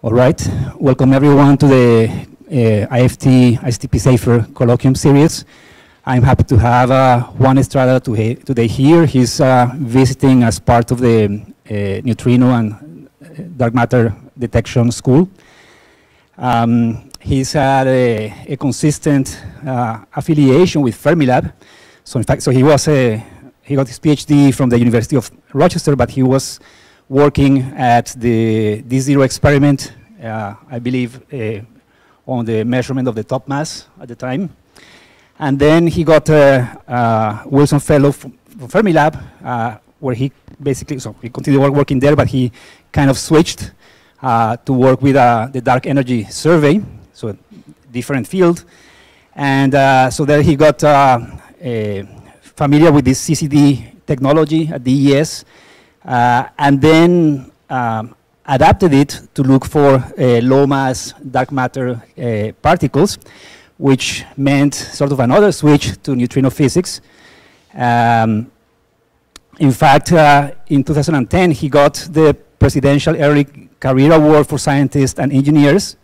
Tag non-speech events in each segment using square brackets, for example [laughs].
All right, welcome everyone to the uh, IFT ISTP Safer Colloquium Series. I'm happy to have uh, Juan Estrada to today here. He's uh, visiting as part of the uh, neutrino and uh, dark matter detection school. Um, he's had a, a consistent uh, affiliation with Fermilab. So in fact, so he was a, he got his PhD from the University of Rochester, but he was working at the D0 experiment, uh, I believe uh, on the measurement of the top mass at the time. And then he got a Wilson Fellow from Fermilab, uh, where he basically, so he continued working there, but he kind of switched uh, to work with the dark energy survey, so different field. And uh, so there he got uh, uh, familiar with this CCD technology at DES uh, and then um, adapted it to look for uh, low mass dark matter uh, particles, which meant sort of another switch to neutrino physics. Um, in fact, uh, in 2010, he got the Presidential Early Career Award for Scientists and Engineers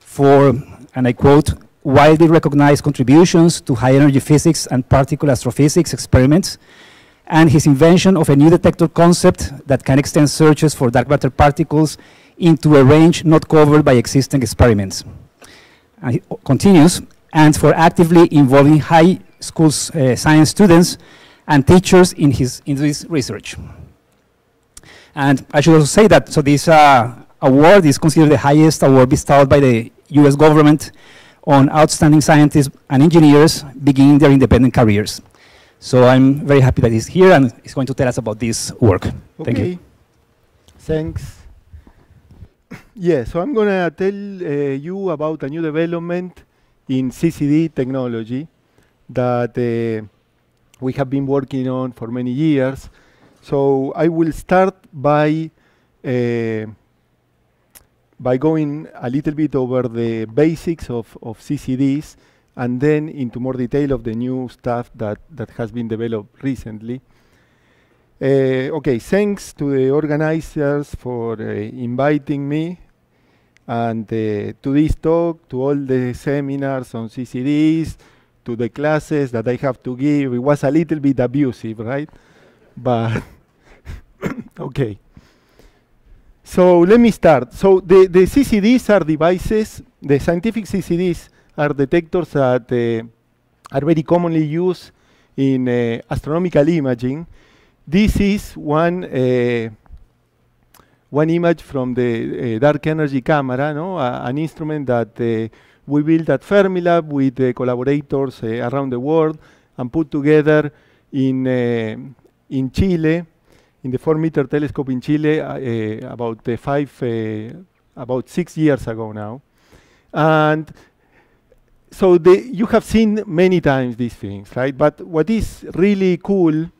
for, and I quote, widely recognized contributions to high energy physics and particle astrophysics experiments and his invention of a new detector concept that can extend searches for dark matter particles into a range not covered by existing experiments. And continues, and for actively involving high school uh, science students and teachers in his in this research. And I should also say that so this uh, award is considered the highest award bestowed by the U.S. government on outstanding scientists and engineers beginning their independent careers. So I'm very happy that he's here and he's going to tell us about this work. Okay. Thank you. Thanks. Yeah, so I'm going to tell uh, you about a new development in CCD technology that uh, we have been working on for many years. So I will start by uh, by going a little bit over the basics of, of CCDs and then into more detail of the new stuff that, that has been developed recently. Uh, okay, thanks to the organizers for uh, inviting me and uh, to this talk, to all the seminars on CCDs, to the classes that I have to give. It was a little bit abusive, right? But [coughs] okay. So let me start. So the, the CCDs are devices, the scientific CCDs are detectors that are very commonly used in uh, astronomical imaging. This is one uh, one image from the uh, dark energy camera, no? an instrument that we built at Fermilab with collaborators around the world and put together in in Chile, in the four meter telescope in Chile, about five about six years ago now, and so the, you have seen many times these things, right? But what is really cool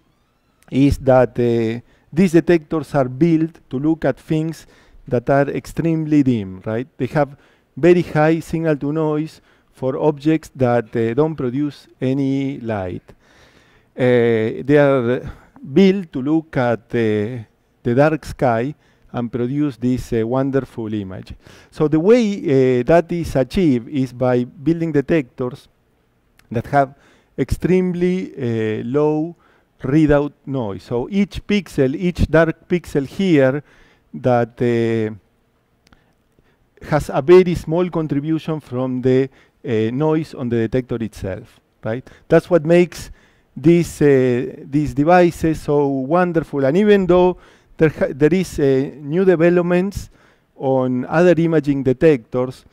is that uh, these detectors are built to look at things that are extremely dim, right? They have very high signal to noise for objects that uh, don't produce any light. Uh, they are built to look at uh, the dark sky and produce this uh, wonderful image. So the way uh, that is achieved is by building detectors that have extremely uh, low readout noise. So each pixel, each dark pixel here that uh, has a very small contribution from the uh, noise on the detector itself, right? That's what makes these, uh, these devices so wonderful. And even though there, there is eh, new developments on other imaging detectors,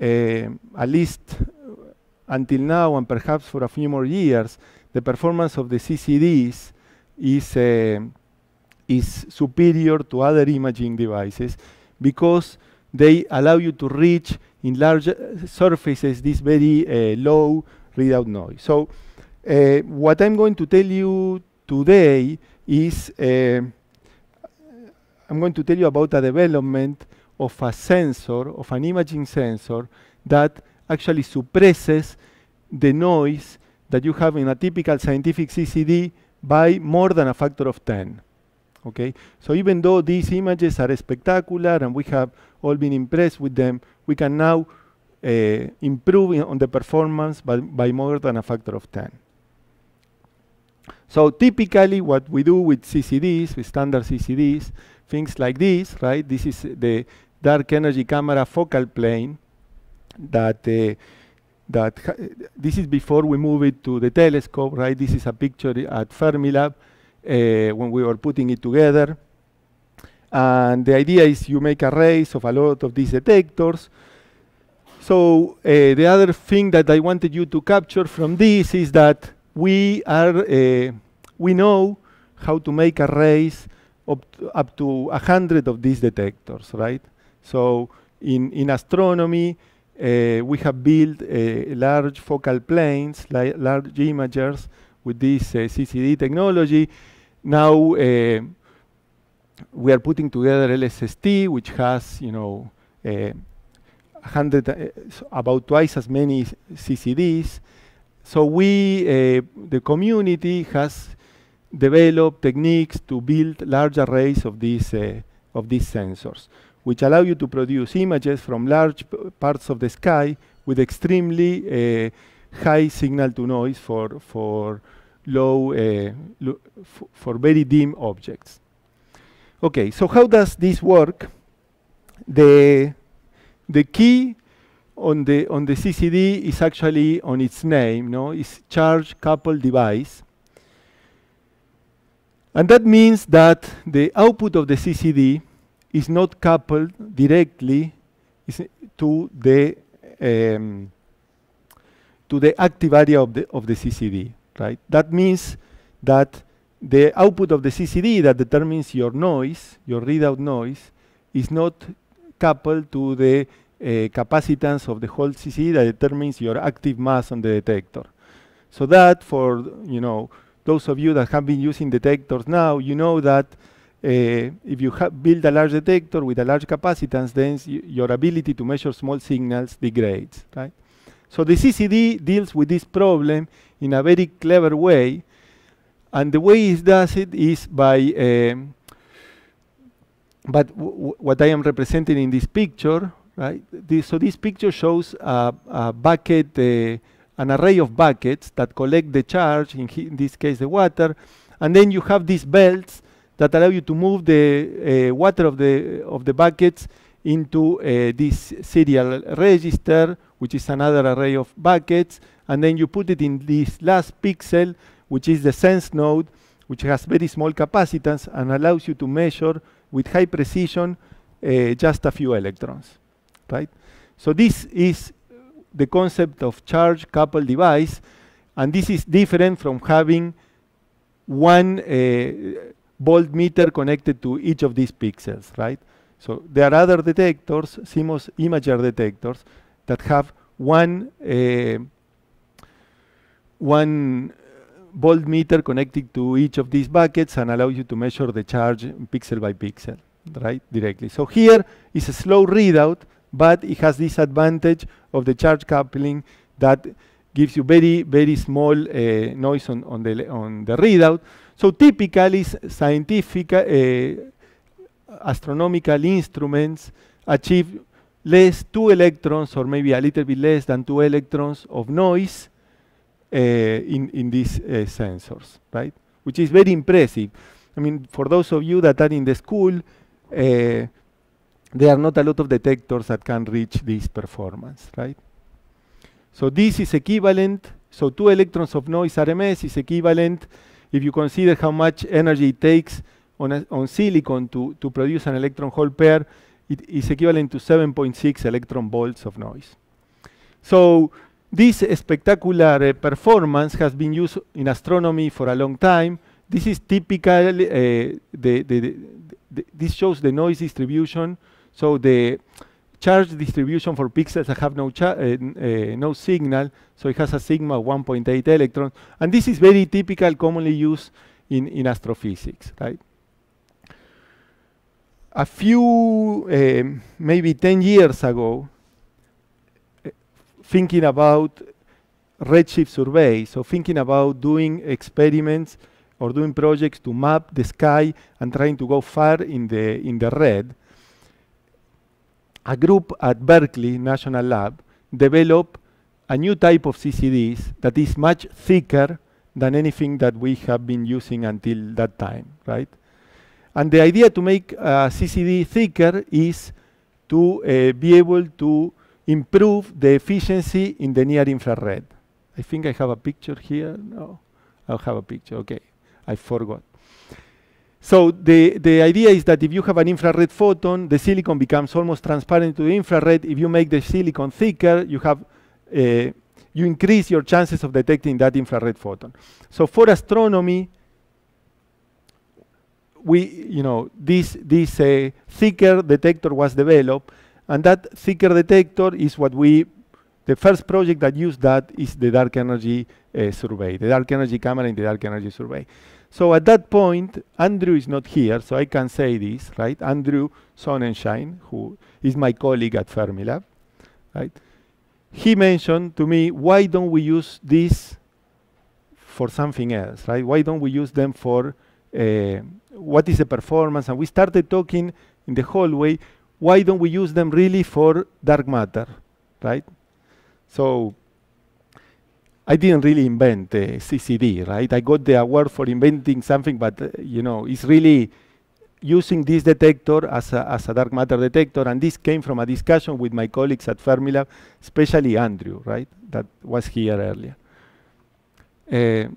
eh, at least until now and perhaps for a few more years, the performance of the CCDs is, uh, is superior to other imaging devices because they allow you to reach in large surfaces this very uh, low readout noise. So uh, what I'm going to tell you today is I'm going to tell you about the development of a sensor, of an imaging sensor, that actually suppresses the noise that you have in a typical scientific CCD by more than a factor of 10. Okay, so even though these images are spectacular and we have all been impressed with them, we can now uh, improve on the performance by, by more than a factor of 10. So typically what we do with CCDs, with standard CCDs, things like this, right? This is the dark energy camera focal plane that uh, that this is before we move it to the telescope, right? This is a picture at Fermilab uh, when we were putting it together. And the idea is you make arrays of a lot of these detectors. So uh, the other thing that I wanted you to capture from this is that we are, uh, we know how to make arrays up to, up to 100 of these detectors, right? So in, in astronomy, uh, we have built uh, large focal planes, li large imagers with this uh, CCD technology. Now uh, we are putting together LSST, which has you know uh, hundred uh, about twice as many CCDs. So we the community has develop techniques to build large arrays of these, uh, of these sensors, which allow you to produce images from large parts of the sky with extremely uh, high signal to noise for, for low, uh, for very dim objects. Okay, so how does this work? The, the key on the, on the CCD is actually on its name, no? It's charge coupled device and that means that the output of the CCD is not coupled directly to the um, to the active area of the of the CCD, right? That means that the output of the CCD that determines your noise, your readout noise, is not coupled to the uh, capacitance of the whole CCD that determines your active mass on the detector. So that for you know those of you that have been using detectors now, you know that uh, if you build a large detector with a large capacitance, then your ability to measure small signals degrades, right? So the CCD deals with this problem in a very clever way, and the way it does it is by, um, but what I am representing in this picture, right? This, so this picture shows a, a bucket uh, an array of buckets that collect the charge, in, in, this case the water, and then you have these belts that allow you to move the uh, water of the, of the buckets into uh, this serial register, which is another array of buckets, and then you put it in this last pixel, which is the sense node, which has very small capacitance and allows you to measure with high precision uh, just a few electrons, right? So this is the concept of charge coupled device, and this is different from having one uh, voltmeter connected to each of these pixels, right? So there are other detectors, CMOS imager detectors, that have one uh, one voltmeter connected to each of these buckets and allow you to measure the charge pixel by pixel, right, directly. So here is a slow readout but it has this advantage of the charge coupling that gives you very, very small uh, noise on, on, the, on the readout. So typically, scientific uh, astronomical instruments achieve less two electrons or maybe a little bit less than two electrons of noise uh, in, in these uh, sensors, right? Which is very impressive. I mean, for those of you that are in the school, uh, there are not a lot of detectors that can reach this performance, right? So this is equivalent, so two electrons of noise RMS is equivalent if you consider how much energy it takes on, a, on silicon to, to produce an electron hole pair, it is equivalent to 7.6 electron volts of noise. So this spectacular uh, performance has been used in astronomy for a long time. This is typical, uh, the, the, the, this shows the noise distribution so the charge distribution for pixels that have no, uh, no signal, so it has a sigma 1.8 electron, and this is very typical, commonly used in, in astrophysics, right? A few, um, maybe 10 years ago, thinking about redshift survey, so thinking about doing experiments or doing projects to map the sky and trying to go far in the, in the red, a group at Berkeley National Lab developed a new type of CCDs that is much thicker than anything that we have been using until that time, right? And the idea to make a CCD thicker is to uh, be able to improve the efficiency in the near infrared. I think I have a picture here. No, I'll have a picture. Okay, I forgot. So the, the idea is that if you have an infrared photon, the silicon becomes almost transparent to the infrared. If you make the silicon thicker, you have uh, you increase your chances of detecting that infrared photon. So for astronomy, we you know this this uh, thicker detector was developed, and that thicker detector is what we the first project that used that is the dark energy uh, survey, the dark energy camera in the dark energy survey. So at that point, Andrew is not here, so I can say this, right? Andrew Sonnenschein, who is my colleague at Fermilab, right? He mentioned to me, why don't we use this for something else, right? Why don't we use them for uh, what is the performance? And we started talking in the hallway, why don't we use them really for dark matter, right? So I didn't really invent uh, CCD, right? I got the award for inventing something, but uh, you know, it's really using this detector as a, as a dark matter detector, and this came from a discussion with my colleagues at Fermilab, especially Andrew, right, that was here earlier. Uh,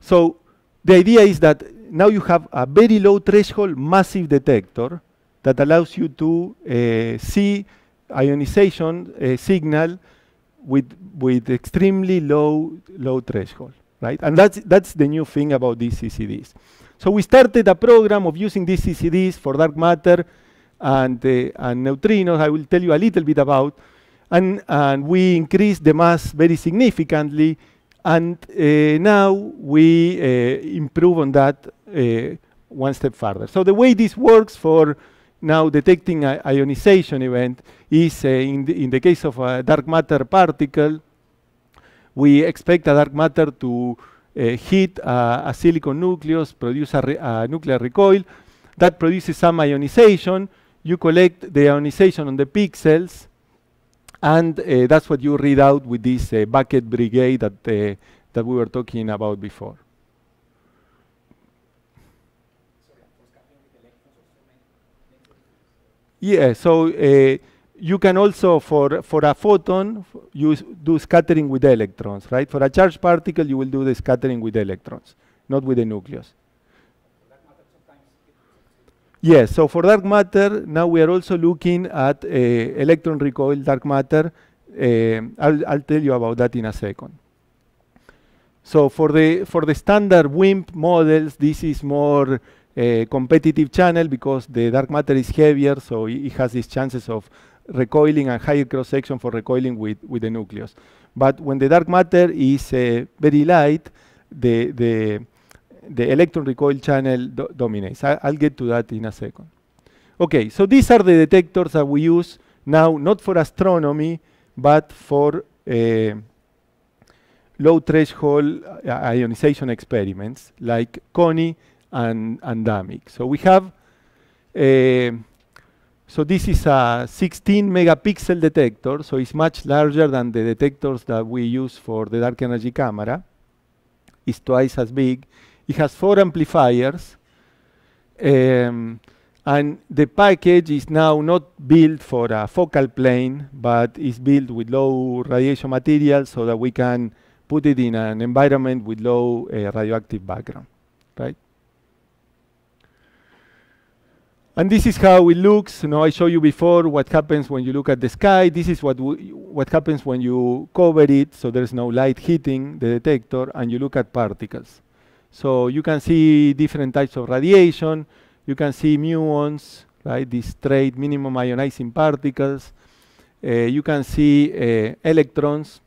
so the idea is that now you have a very low threshold massive detector that allows you to uh, see ionization uh, signal with with extremely low low threshold, right? And that's that's the new thing about these CCDs. So we started a program of using these CCDs for dark matter and uh, and neutrinos. I will tell you a little bit about, and and we increased the mass very significantly, and uh, now we uh, improve on that uh, one step further. So the way this works for now detecting an ionization event is, uh, in the, in, the, case of a dark matter particle, we expect a dark matter to uh, hit a, a, silicon nucleus, produce a, re a nuclear recoil, that produces some ionization. You collect the ionization on the pixels, and uh, that's what you read out with this uh, bucket brigade that, uh, that we were talking about before. Yeah, so uh, you can also, for, for a photon, you do scattering with electrons, right? For a charged particle, you will do the scattering with electrons, not with the nucleus. Yes, so for dark matter, now we are also looking at uh, electron recoil dark matter. Uh, I'll, I'll tell you about that in a second. So for the, for the standard WIMP models, this is more Eh, competitive channel because the dark matter is heavier, so it has these chances of recoiling and higher cross-section for recoiling with, with the nucleus. But when the dark matter is uh, very light, the, the, the electron recoil channel do dominates. I, will get to that in a second. Okay, so these are the detectors that we use now, not for astronomy, but for uh, low threshold uh, ionization experiments like CONI and, and dynamic. So we have, eh, so this is a 16 megapixel detector, so it's much larger than the detectors that we use for the dark energy camera. It's twice as big. It has four amplifiers. Um, and the package is now not built for a focal plane, but is built with low radiation material so that we can put it in an environment with low uh, radioactive background, right? And this is how it looks. You know, I showed you before what happens when you look at the sky. This is what, what happens when you cover it, so there's no light hitting the detector, and you look at particles. So you can see different types of radiation. You can see muons, right? These straight minimum ionizing particles. Uh, you can see uh, electrons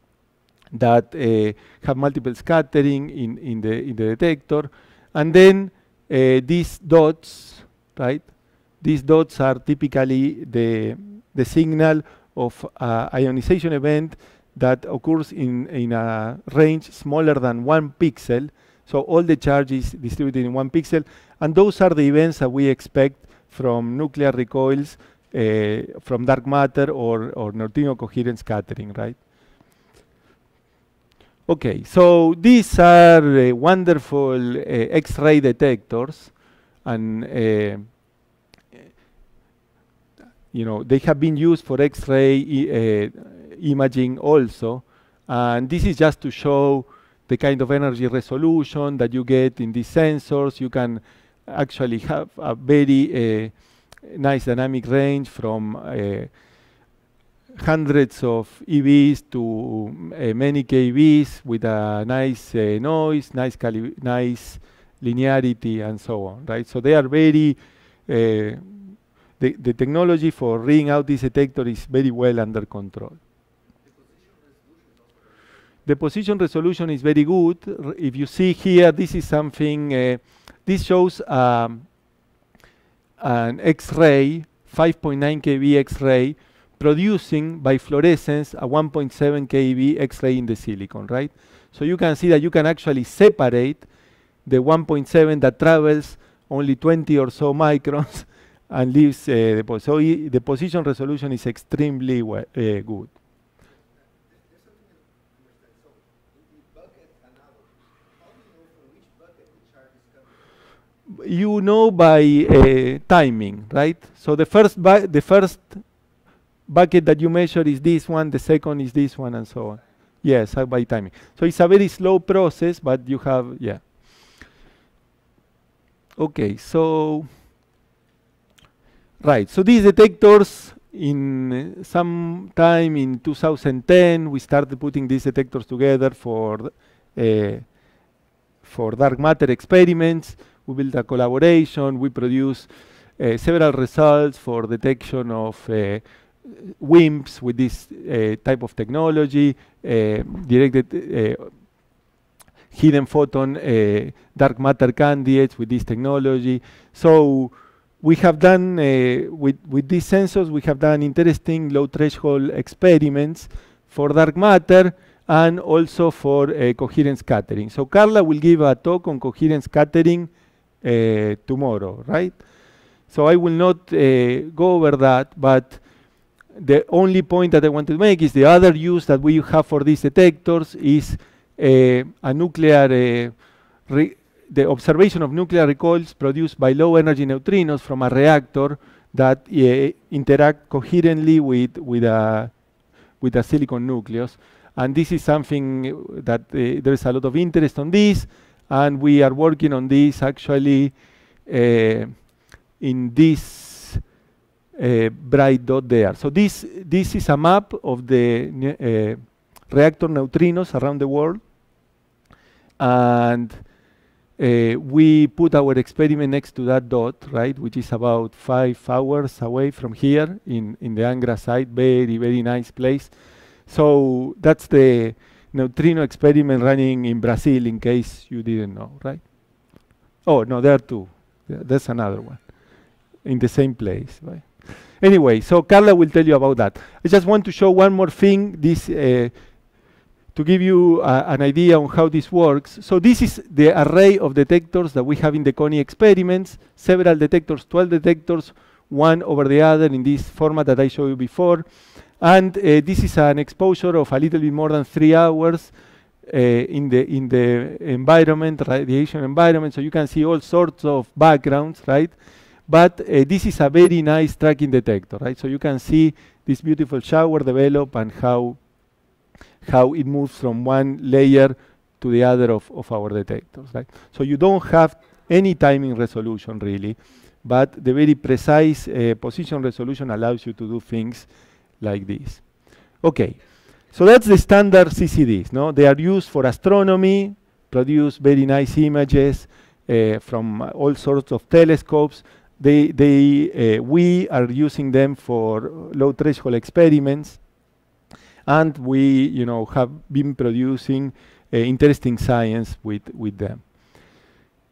that uh, have multiple scattering in, in, the, in the detector. And then uh, these dots, right? These dots are typically the, the signal of uh, ionization event that occurs in, in a range smaller than one pixel. So all the charge is distributed in one pixel. And those are the events that we expect from nuclear recoils, uh, from dark matter or, or Nortino coherent scattering, right? Okay, so these are uh, wonderful uh, X-ray detectors and you know, they have been used for X-ray uh, imaging also. And this is just to show the kind of energy resolution that you get in these sensors. You can actually have a very uh, nice dynamic range from uh, hundreds of EVs to uh, many KVs with a nice noise, nice, nice linearity, and so on. Right. So they are very the, the technology for reading out this detector is very well under control. The position resolution is very good. R if you see here, this is something, uh, this shows um, an X-ray, 5.9 kV X-ray, producing by fluorescence a 1.7 kV X-ray in the silicon, right? So you can see that you can actually separate the 1.7 that travels only 20 or so [laughs] microns and leaves uh, eh, the So the position resolution is extremely uh, good. you know by uh, timing, right? So the first the first bucket that you measure is this one, the second is this one, and so on. Yes, uh, by timing. So it's a very slow process, but you have yeah. Okay, so. Right, so these detectors in uh, some time in 2010 we started putting these detectors together for uh, for dark matter experiments. We built a collaboration. We produced uh, several results for detection of uh, WIMPs with this uh, type of technology, uh, directed hidden photon dark matter candidates with this technology. So we have done, uh, with, with these sensors, we have done interesting low threshold experiments for dark matter and also for uh, coherence scattering. So Carla will give a talk on coherence scattering uh, tomorrow, right? So I will not uh, go over that, but the only point that I want to make is the other use that we have for these detectors is uh, a nuclear uh, the observation of nuclear recoils produced by low energy neutrinos from a reactor that uh, interact coherently with, with, a, with a silicon nucleus. And this is something that uh, there is a lot of interest on this, and we are working on this actually uh, in this bright dot there. So this, this is a map of the reactor neutrinos around the world, and uh, we put our experiment next to that dot, right, which is about five hours away from here in, in the Angra site, very, very nice place. So that's the neutrino experiment running in Brazil, in case you didn't know, right? Oh, no, there are two. Yeah, there's another one in the same place, right? Anyway, so Carla will tell you about that. I just want to show one more thing. This uh, to give you uh, an idea on how this works, so this is the array of detectors that we have in the Coney experiments, several detectors, 12 detectors, one over the other in this format that I showed you before. And uh, this is an exposure of a little bit more than three hours uh, in, the, in the environment, radiation environment, so you can see all sorts of backgrounds, right? But uh, this is a very nice tracking detector, right? So you can see this beautiful shower develop and how how it moves from one layer to the other of, of our detectors. Right? So you don't have any timing resolution really, but the very precise uh, position resolution allows you to do things like this. Okay, so that's the standard CCDs. No? They are used for astronomy, produce very nice images uh, from all sorts of telescopes. They, they, uh, we are using them for low threshold experiments and we you know have been producing uh, interesting science with with them.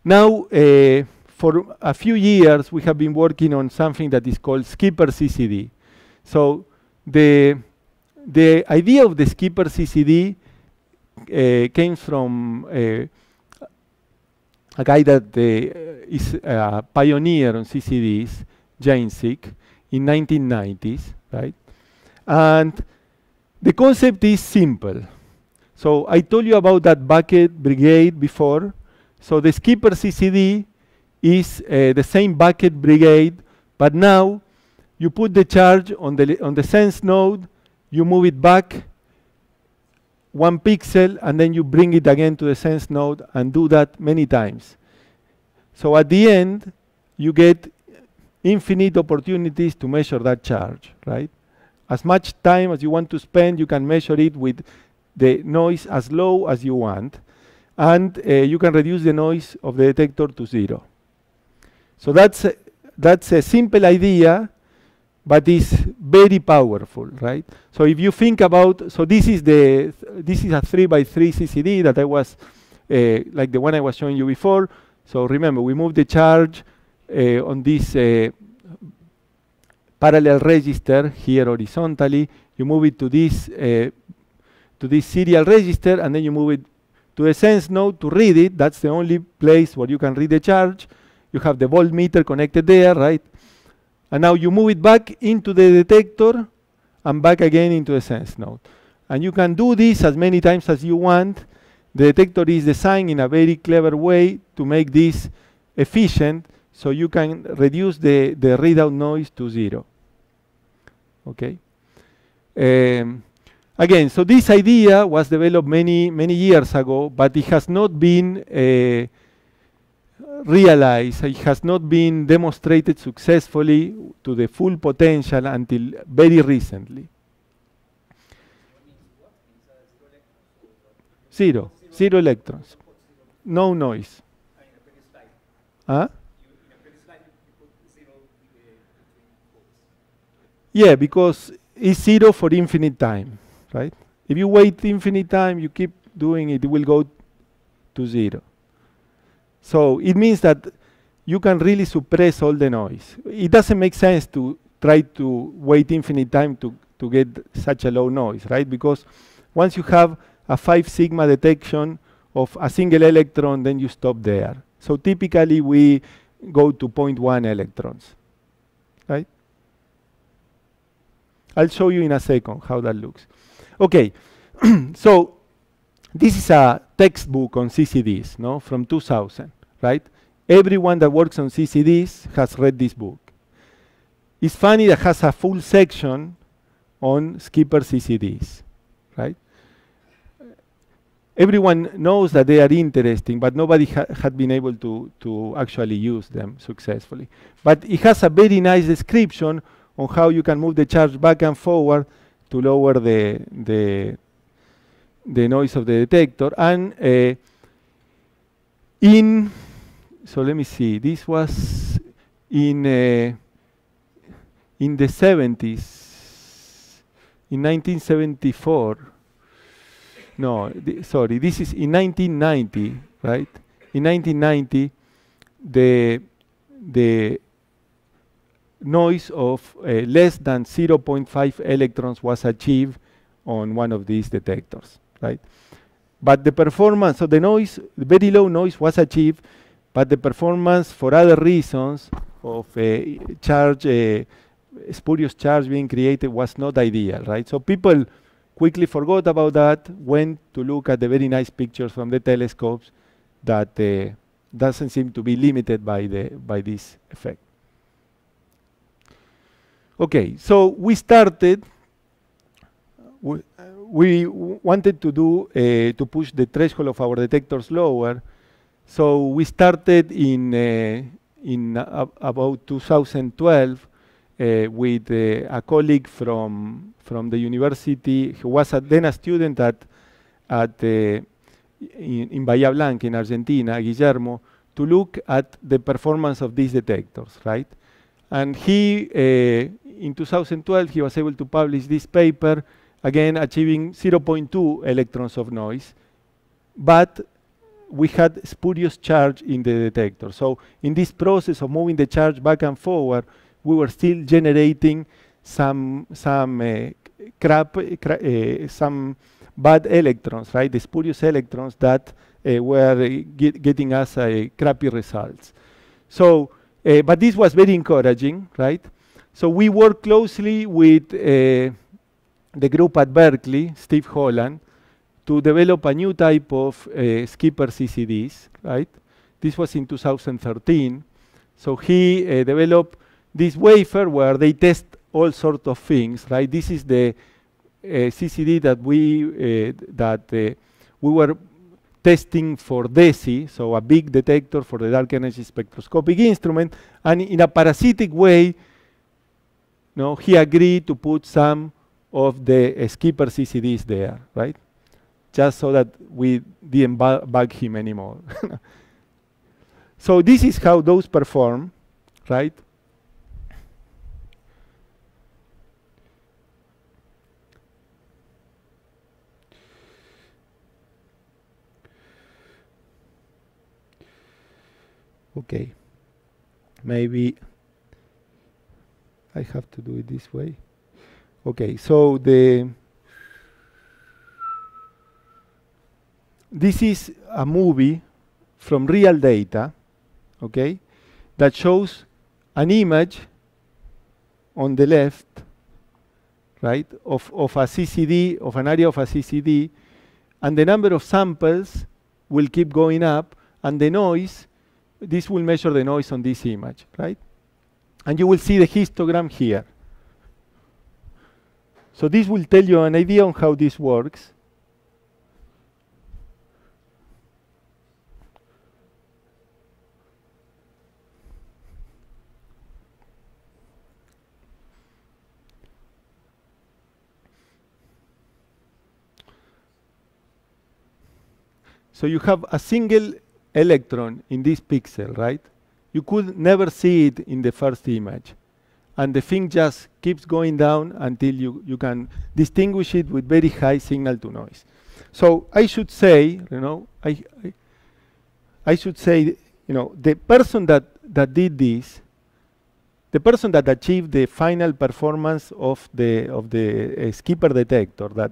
Now. Uh, for a few years, we have been working on something that is called Skipper CCD. So the the idea of the Skipper CCD uh, came from uh, a guy that uh, is a pioneer on CCDs, Jane Sick, in 1990s, right? And the concept is simple. So I told you about that bucket brigade before. So the skipper CCD is uh, the same bucket brigade, but now you put the charge on the, on the sense node, you move it back one pixel, and then you bring it again to the sense node and do that many times. So at the end, you get infinite opportunities to measure that charge, right? As much time as you want to spend, you can measure it with the noise as low as you want, and uh, you can reduce the noise of the detector to zero. So that's a, that's a simple idea, but it's very powerful, right? So if you think about, so this is the this is a three by three CCD that I was uh, like the one I was showing you before. So remember, we move the charge uh, on this uh, parallel register here horizontally. You move it to this uh, to this serial register, and then you move it to a sense node to read it. That's the only place where you can read the charge. You have the voltmeter connected there, right? And now you move it back into the detector and back again into a sense node. And you can do this as many times as you want. The detector is designed in a very clever way to make this efficient so you can reduce the, the readout noise to zero. Okay. Um, again, so this idea was developed many many years ago, but it has not been uh, realized. It has not been demonstrated successfully to the full potential until very recently. Zero, zero electrons, no noise. Huh? Yeah, because it's zero for infinite time, right? If you wait infinite time, you keep doing it, it will go to zero. So it means that you can really suppress all the noise. It doesn't make sense to try to wait infinite time to, to get such a low noise, right? Because once you have a 5 sigma detection of a single electron, then you stop there. So typically we go to 0.1 electrons, right? I'll show you in a second how that looks. Okay, [clears throat] so this is a textbook on CCDs no, from 2000, right? Everyone that works on CCDs has read this book. It's funny that has a full section on skipper CCDs, right? Everyone knows that they are interesting, but nobody ha had been able to, to actually use them successfully. But it has a very nice description on how you can move the charge back and forward to lower the, the, the noise of the detector. And uh, in, so let me see, this was in, uh, in the 70s, in 1974. No, th sorry, this is in 1990, right? In 1990, the, the noise of uh, less than 0.5 electrons was achieved on one of these detectors, right? But the performance of the noise, the very low noise was achieved, but the performance for other reasons of uh, charge, uh, spurious charge being created was not ideal, right? So people quickly forgot about that, went to look at the very nice pictures from the telescopes that doesn't seem to be limited by, the, by this effect. Okay, so we started, we, we wanted to do, uh, to push the threshold of our detectors lower, so we started in, uh, in uh, about 2012 eh, with a colleague from, from the university who was then a student at, at in, in Bahia Blanca in Argentina, Guillermo, to look at the performance of these detectors, right? And he in 2012, he was able to publish this paper, again achieving 0.2 electrons of noise, but we had spurious charge in the detector. So in this process of moving the charge back and forward, we were still generating some some uh, crap, uh, cra uh, some bad electrons, right? The spurious electrons that uh, were uh, get getting us uh, crappy results. So, but this was very encouraging, right? So we work closely with uh, the group at Berkeley, Steve Holland, to develop a new type of uh, skipper CCDs, right? This was in 2013. So he uh, developed this wafer where they test all sorts of things, right? This is the uh, CCD that we uh, that uh, we were testing for DESI, so a big detector for the dark energy spectroscopic instrument, and in a parasitic way, no, he agreed to put some of the skipper CCDs there, right? Just so that we didn't bu bug him anymore. [laughs] so this is how those perform, right? Okay, maybe I have to do it this way. Okay, so the this is a movie from real data, okay, that shows an image on the left, right, of, of a CCD, of an area of a CCD, and the number of samples will keep going up, and the noise, this will measure the noise on this image, right? And you will see the histogram here. So this will tell you an idea on how this works. So you have a single electron in this pixel, right? you could never see it in the first image. And the thing just keeps going down until you, you can distinguish it with very high signal to noise. So I should say, you know, I, I, I should say, you know, the person that, that did this, the person that achieved the final performance of the, of the uh, skipper detector that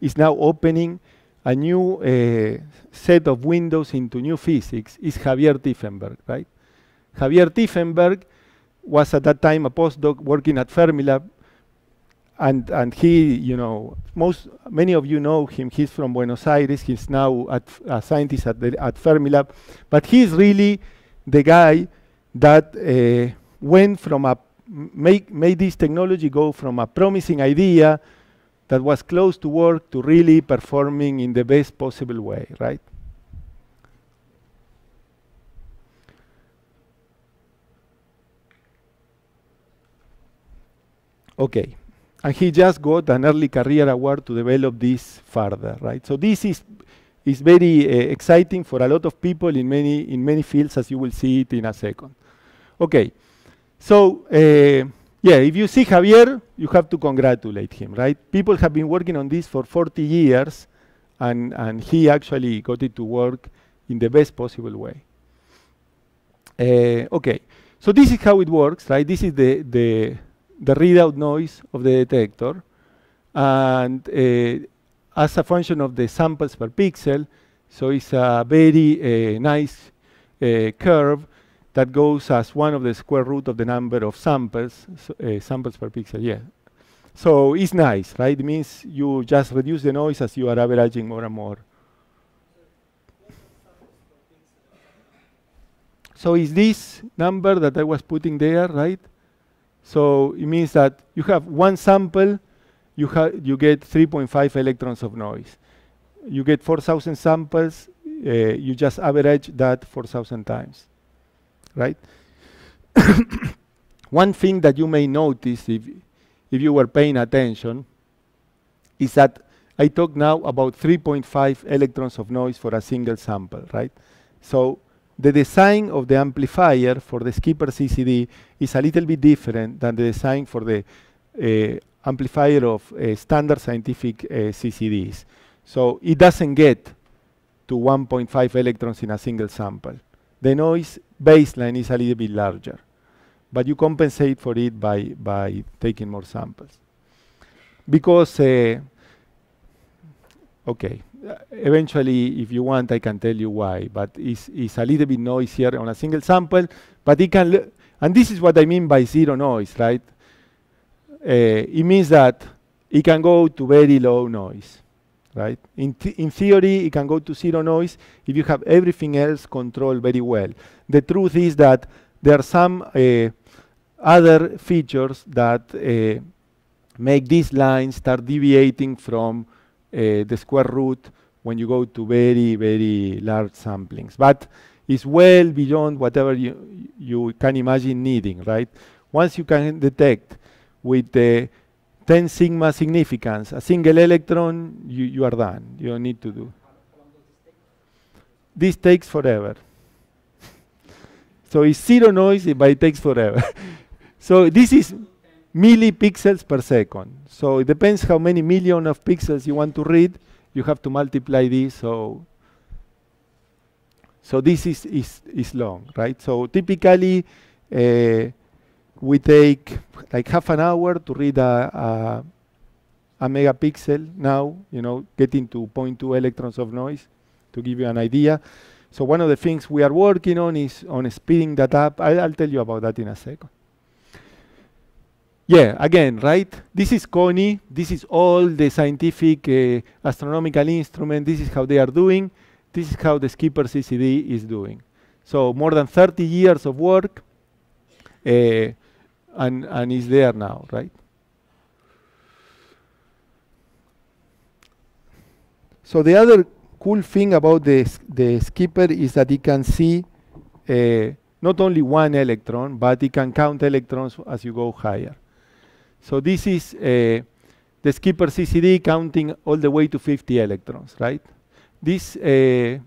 is now opening a new uh, set of windows into new physics is Javier Tiefenberg, right? Javier Tiefenberg was at that time a postdoc working at Fermilab, and and he, you know, most many of you know him. He's from Buenos Aires. He's now at a scientist at the, at Fermilab, but he's really the guy that uh, went from a make made this technology go from a promising idea that was close to work to really performing in the best possible way, right? Okay. And he just got an early career award to develop this further, right? So this is is very uh, exciting for a lot of people in many in many fields, as you will see it in a second. Okay. So uh, yeah, if you see Javier, you have to congratulate him, right? People have been working on this for 40 years, and and he actually got it to work in the best possible way. Uh, okay. So this is how it works, right? This is the the the readout noise of the detector. And uh, as a function of the samples per pixel, so it's a very eh, nice eh, curve that goes as one of the square root of the number of samples, so, samples per pixel, yeah. So it's nice, right? It means you just reduce the noise as you are averaging more and more. So is this number that I was putting there, right? So it means that you have one sample, you, ha you get 3.5 electrons of noise. You get 4,000 samples, uh, you just average that 4,000 times, right? [coughs] one thing that you may notice if, if you were paying attention is that I talk now about 3.5 electrons of noise for a single sample, right? So the design of the amplifier for the skipper CCD is a little bit different than the design for the uh, amplifier of uh, standard scientific uh, eh, CCDs. So it doesn't get to 1.5 electrons in a single sample. The noise baseline is a little bit larger, but you compensate for it by, by taking more samples. Because, okay. Uh, eventually, if you want, I can tell you why. But it's, it's a little bit noisier on a single sample, but it can, and this is what I mean by zero noise, right? Uh, it means that it can go to very low noise, right? In, th in theory, it can go to zero noise if you have everything else controlled very well. The truth is that there are some uh, other features that uh, make these lines start deviating from Eh, the square root when you go to very, very large samplings. But it's well beyond whatever you, you can imagine needing, right? Once you can detect with the 10 sigma significance, a single electron, you, you are done. You don't need to do. This takes forever. [laughs] so it's zero noise, but it takes forever. [laughs] so this is millipixels per second. So it depends how many million of pixels you want to read. You have to multiply this. So, so this is, is, is long, right? So typically, uh, we take like half an hour to read a, a, a megapixel now, you know, getting to 0.2 electrons of noise to give you an idea. So one of the things we are working on is on speeding that up. I, I'll tell you about that in a second. Yeah, again, right? This is CONI. This is all the scientific uh, astronomical instrument. This is how they are doing. This is how the Skipper CCD is doing. So more than 30 years of work, uh, and, and is there now, right? So the other cool thing about the, the skipper is that it can see uh, not only one electron, but it can count electrons as you go higher. So this is uh, the skipper CCD counting all the way to 50 electrons, right? This, uh,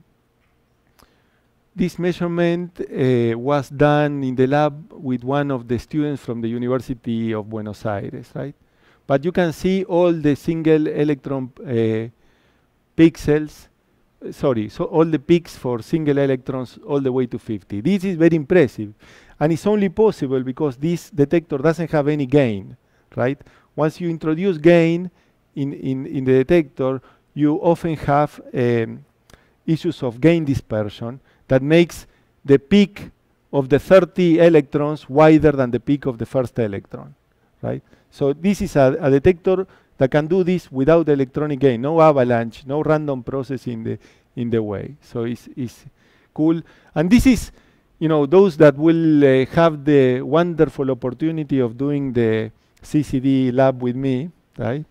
this measurement uh, was done in the lab with one of the students from the University of Buenos Aires, right? But you can see all the single electron pixels, sorry, so all the peaks for single electrons all the way to 50. This is very impressive. And it's only possible because this detector doesn't have any gain right? Once you introduce gain in, in, in the detector, you often have um, issues of gain dispersion that makes the peak of the 30 electrons wider than the peak of the first electron, right? So this is a, a detector that can do this without electronic gain, no avalanche, no random process in the, in the way. So it's, it's cool. And this is, you know, those that will uh, have the wonderful opportunity of doing the CCD lab with me, right?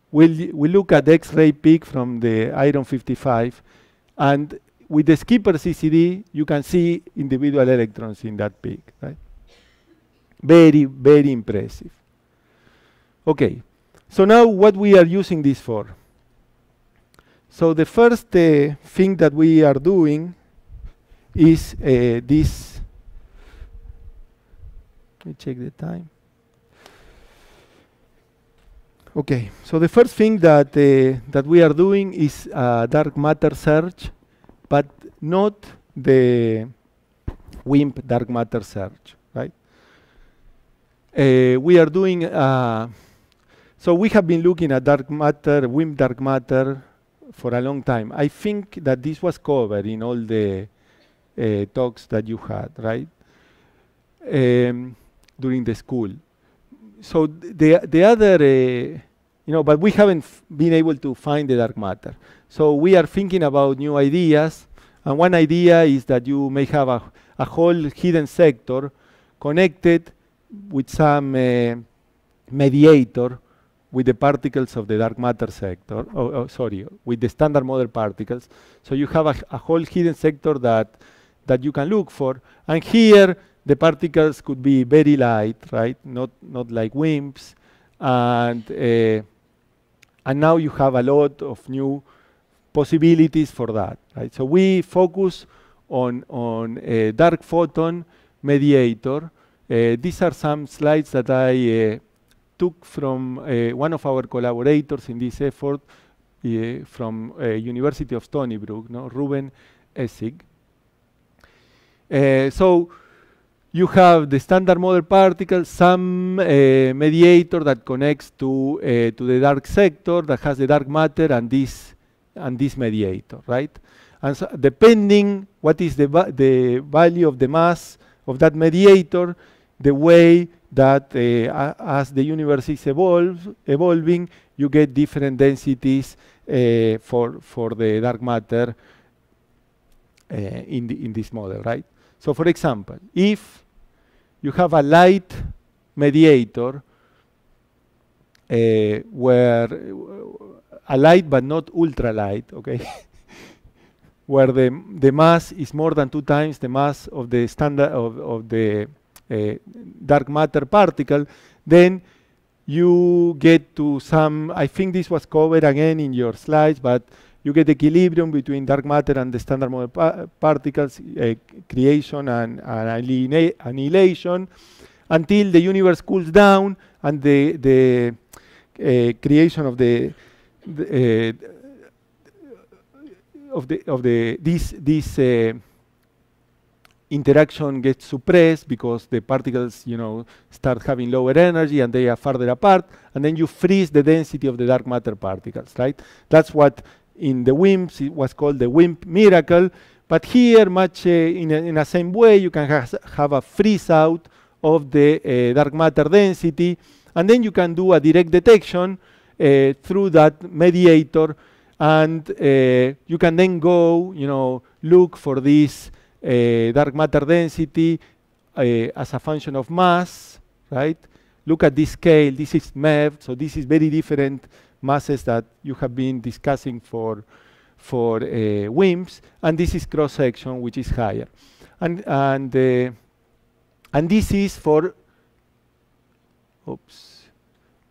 [laughs] we we look at X-ray peak from the iron 55, and with the skipper CCD, you can see individual electrons in that peak, right? Very, very impressive. Okay, so now what we are using this for? So the first uh, thing that we are doing is uh, this. Let me check the time. Okay, so the first thing that uh, that we are doing is uh, dark matter search, but not the WIMP dark matter search, right? Uh, we are doing uh, so we have been looking at dark matter, WIMP dark matter, for a long time. I think that this was covered in all the uh, talks that you had, right? Um, during the school. So the the other uh, you know, but we haven't been able to find the dark matter. So we are thinking about new ideas, and one idea is that you may have a, a whole hidden sector connected with some uh, mediator with the particles of the dark matter sector, oh, oh, sorry, with the standard model particles. So you have a, a whole hidden sector that, that you can look for. And here, the particles could be very light, right? Not, not like WIMPs. And uh, and now you have a lot of new possibilities for that. Right? So we focus on, on a uh, dark photon mediator. Uh, these are some slides that I uh, took from uh, one of our collaborators in this effort uh, from University of Stony Brook, no? Ruben Essig. so you have the standard model particle, some uh, mediator that connects to uh, to the dark sector that has the dark matter and this and this mediator, right? And so depending what is the va the value of the mass of that mediator, the way that uh, as the universe is evolve, evolving, you get different densities for for the dark matter in the, in this model, right? So for example, if you have a light mediator uh, where a light but not ultra-light, okay, [laughs] where the, the mass is more than two times the mass of the standard of, of the uh, dark matter particle, then you get to some, I think this was covered again in your slides, but you get equilibrium between dark matter and the standard model pa particles, uh, creation and, and, annihilation, until the universe cools down and the, the uh, creation of the, the uh, of the of the this this interaction gets suppressed because the particles you know start having lower energy and they are farther apart and then you freeze the density of the dark matter particles right that's what in the WIMPs, it was called the WIMP miracle. But here, much uh, in, a, in the same way, you can ha have a freeze out of the uh, dark matter density, and then you can do a direct detection uh, through that mediator, and uh, you can then go, you know, look for this uh, dark matter density uh, as a function of mass, right? Look at this scale. This is MEV, so this is very different masses that you have been discussing for, for uh, WIMPs, and this is cross-section, which is higher. And, and, uh, and this is for, oops,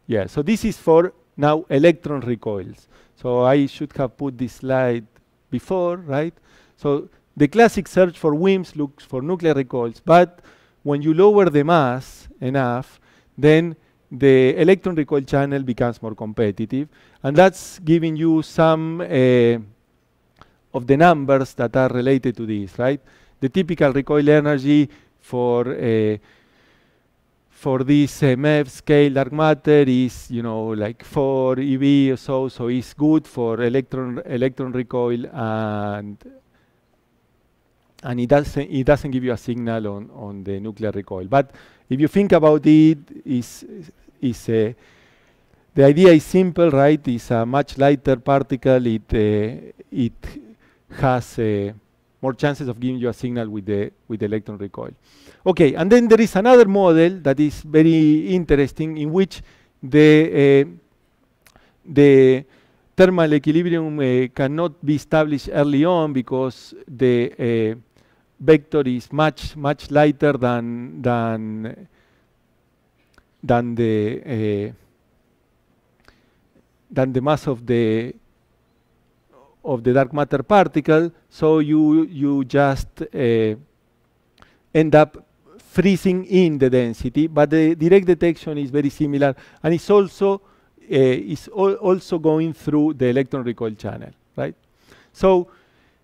yeah, so this is for now electron recoils. So I should have put this slide before, right? So the classic search for WIMPs looks for nuclear recoils, but when you lower the mass enough, then the electron recoil channel becomes more competitive. And that's giving you some uh, of the numbers that are related to this, right? The typical recoil energy for uh, for this uh, MEV scale dark matter is, you know, like 4 eV or so, so it's good for electron electron recoil and and it doesn't it doesn't give you a signal on on the nuclear recoil, but if you think about it, is is a uh, the idea is simple, right? It's a much lighter particle. It uh, it has uh, more chances of giving you a signal with the with the electron recoil. Okay, and then there is another model that is very interesting in which the uh, the thermal equilibrium uh, cannot be established early on because the vector is much much lighter than than than the uh, than the mass of the of the dark matter particle so you you just uh, end up freezing in the density but the direct detection is very similar and it's also uh, eh, is also going through the electron recoil channel right so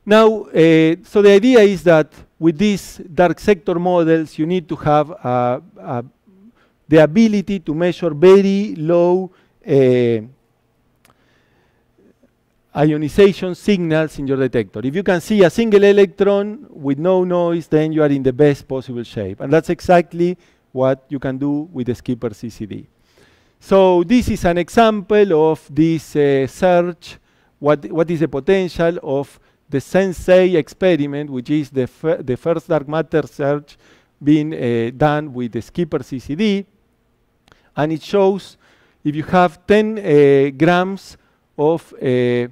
now, uh, so the idea is that with these dark sector models, you need to have the ability to measure very low eh, ionization signals in your detector. If you can see a single electron with no noise, then you are in the best possible shape. And that's exactly what you can do with the Skipper CCD. So this is an example of this eh, search, what, what is the potential of the Sensei experiment, which is the, the first dark matter search being uh, done with the Skipper CCD. And it shows if you have 10 uh, grams of uh,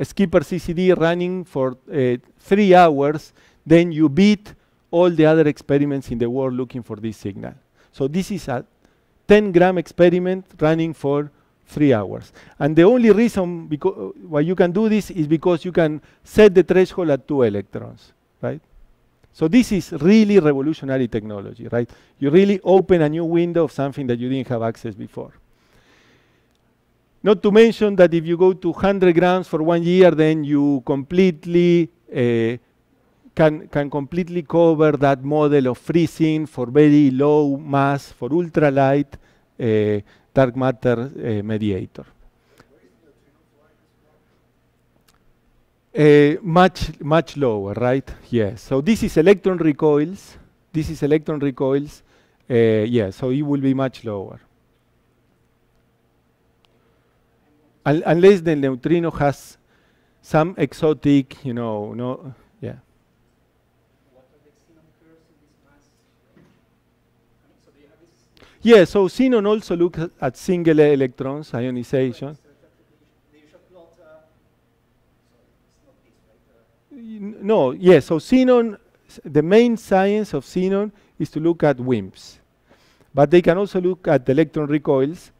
Skipper CCD running for uh, three hours, then you beat all the other experiments in the world looking for this signal. So this is a 10 gram experiment running for three hours. And the only reason why you can do this is because you can set the threshold at two electrons, right? So this is really revolutionary technology, right? You really open a new window of something that you didn't have access before. Not to mention that if you go to 100 grams for one year, then you completely uh, can, can completely cover that model of freezing for very low mass, for ultralight, uh, dark matter uh, mediator. Uh, much, much lower, right? Yes. So this is electron recoils. This is electron recoils. Uh, yes, so it will be much lower. unless the neutrino has some exotic, you know, no, Yeah, so xenon also looks at single electrons ionization. No, yes, so xenon, the main science of xenon is to look at WIMPs. But they can also look at electron recoils.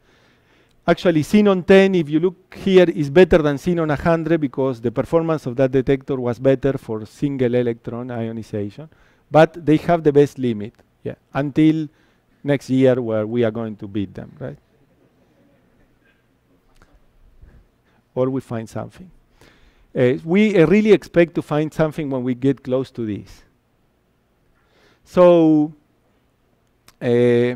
Actually, xenon 10, if you look here, is better than xenon 100 because the performance of that detector was better for single electron ionization. But they have the best limit yeah, until next year where we are going to beat them, right? Or we find something. Uh, we uh, really expect to find something when we get close to this. So, uh,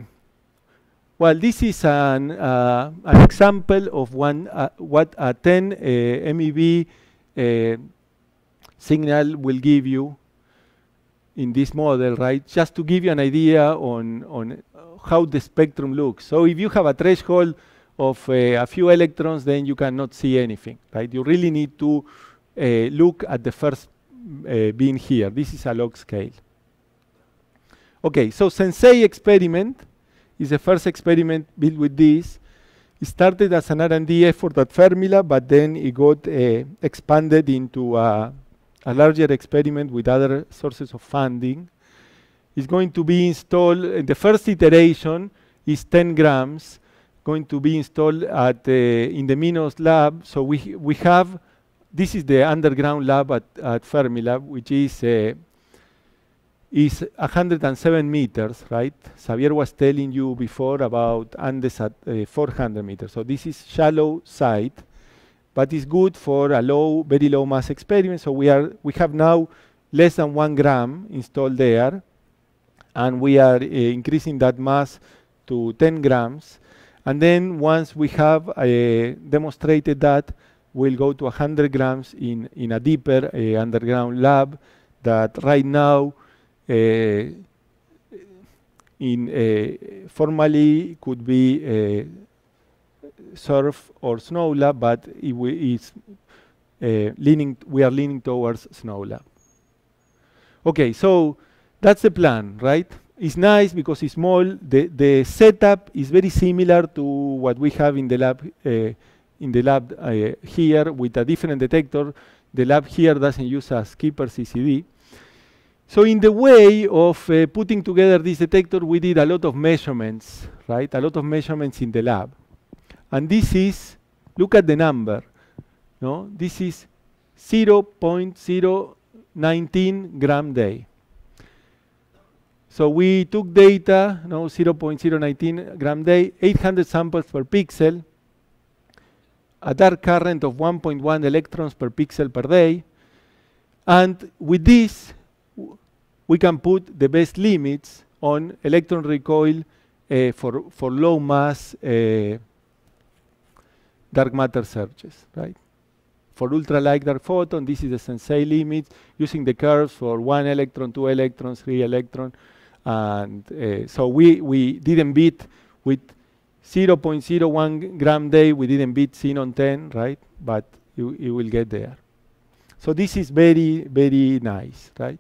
well, this is an, uh, an example of one, uh, what a 10 uh, MEV signal will give you in this model, right? Just to give you an idea on, on how the spectrum looks. So if you have a threshold of uh, a few electrons, then you cannot see anything, right? You really need to uh, look at the first uh, beam here. This is a log scale. Okay, so Sensei experiment is the first experiment built with this. It started as an R&D effort at Fermilab, but then it got uh, expanded into a larger experiment with other sources of funding is going to be installed, uh, the first iteration is 10 grams, going to be installed at uh, in the Minos lab. So we, we have, this is the underground lab at, at Fermilab, which is uh, is 107 meters, right? Xavier was telling you before about Andes at uh, 400 meters. So this is shallow site, but it's good for a low, very low mass experiment. So we are we have now less than one gram installed there and we are eh, increasing that mass to 10 grams. And then once we have eh, demonstrated that, we'll go to 100 grams in, in a deeper eh, underground lab that right now in formally could be surf or snow lab, but it is uh, leaning, we are leaning towards snow lab. Okay, so that's the plan, right? It's nice because it's small. The, the setup is very similar to what we have in the lab, uh, in the lab uh, here with a different detector. The lab here doesn't use a skipper CCD. So in the way of uh, putting together this detector, we did a lot of measurements, right? A lot of measurements in the lab. And this is, look at the number. No, this is 0.019 gram day. So we took data, you no, 0.019 gram day, 800 samples per pixel, a dark current of 1.1 electrons per pixel per day. And with this, we can put the best limits on electron recoil uh, for, for low mass uh, dark matter searches, right? For ultra-light dark photon, this is the Sensei limit using the curves for one electron, two electrons, three electrons. And eh, so we, we didn't beat with 0.01 gram day, we didn't beat xenon 10, right? But you, you will get there. So this is very, very nice, right?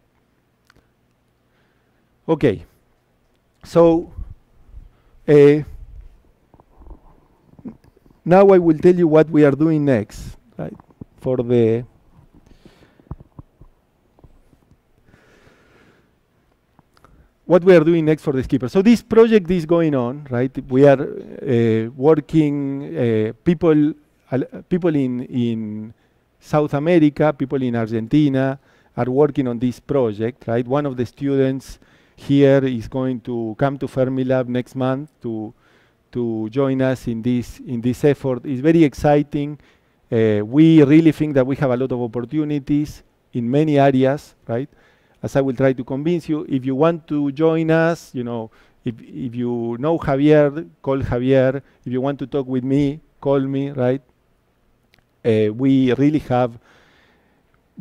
Okay. So uh, now I will tell you what we are doing next, right? For the what we are doing next for the skipper. So this project is going on, right? We are uh, working uh, people, people in, in South America, people in Argentina are working on this project, right? One of the students here is going to come to Fermilab next month to to join us in this in this effort. It's very exciting. Uh, we really think that we have a lot of opportunities in many areas, right? as I will try to convince you. If you want to join us, you know, if, if you know Javier, call Javier. If you want to talk with me, call me, right? Uh, we really have,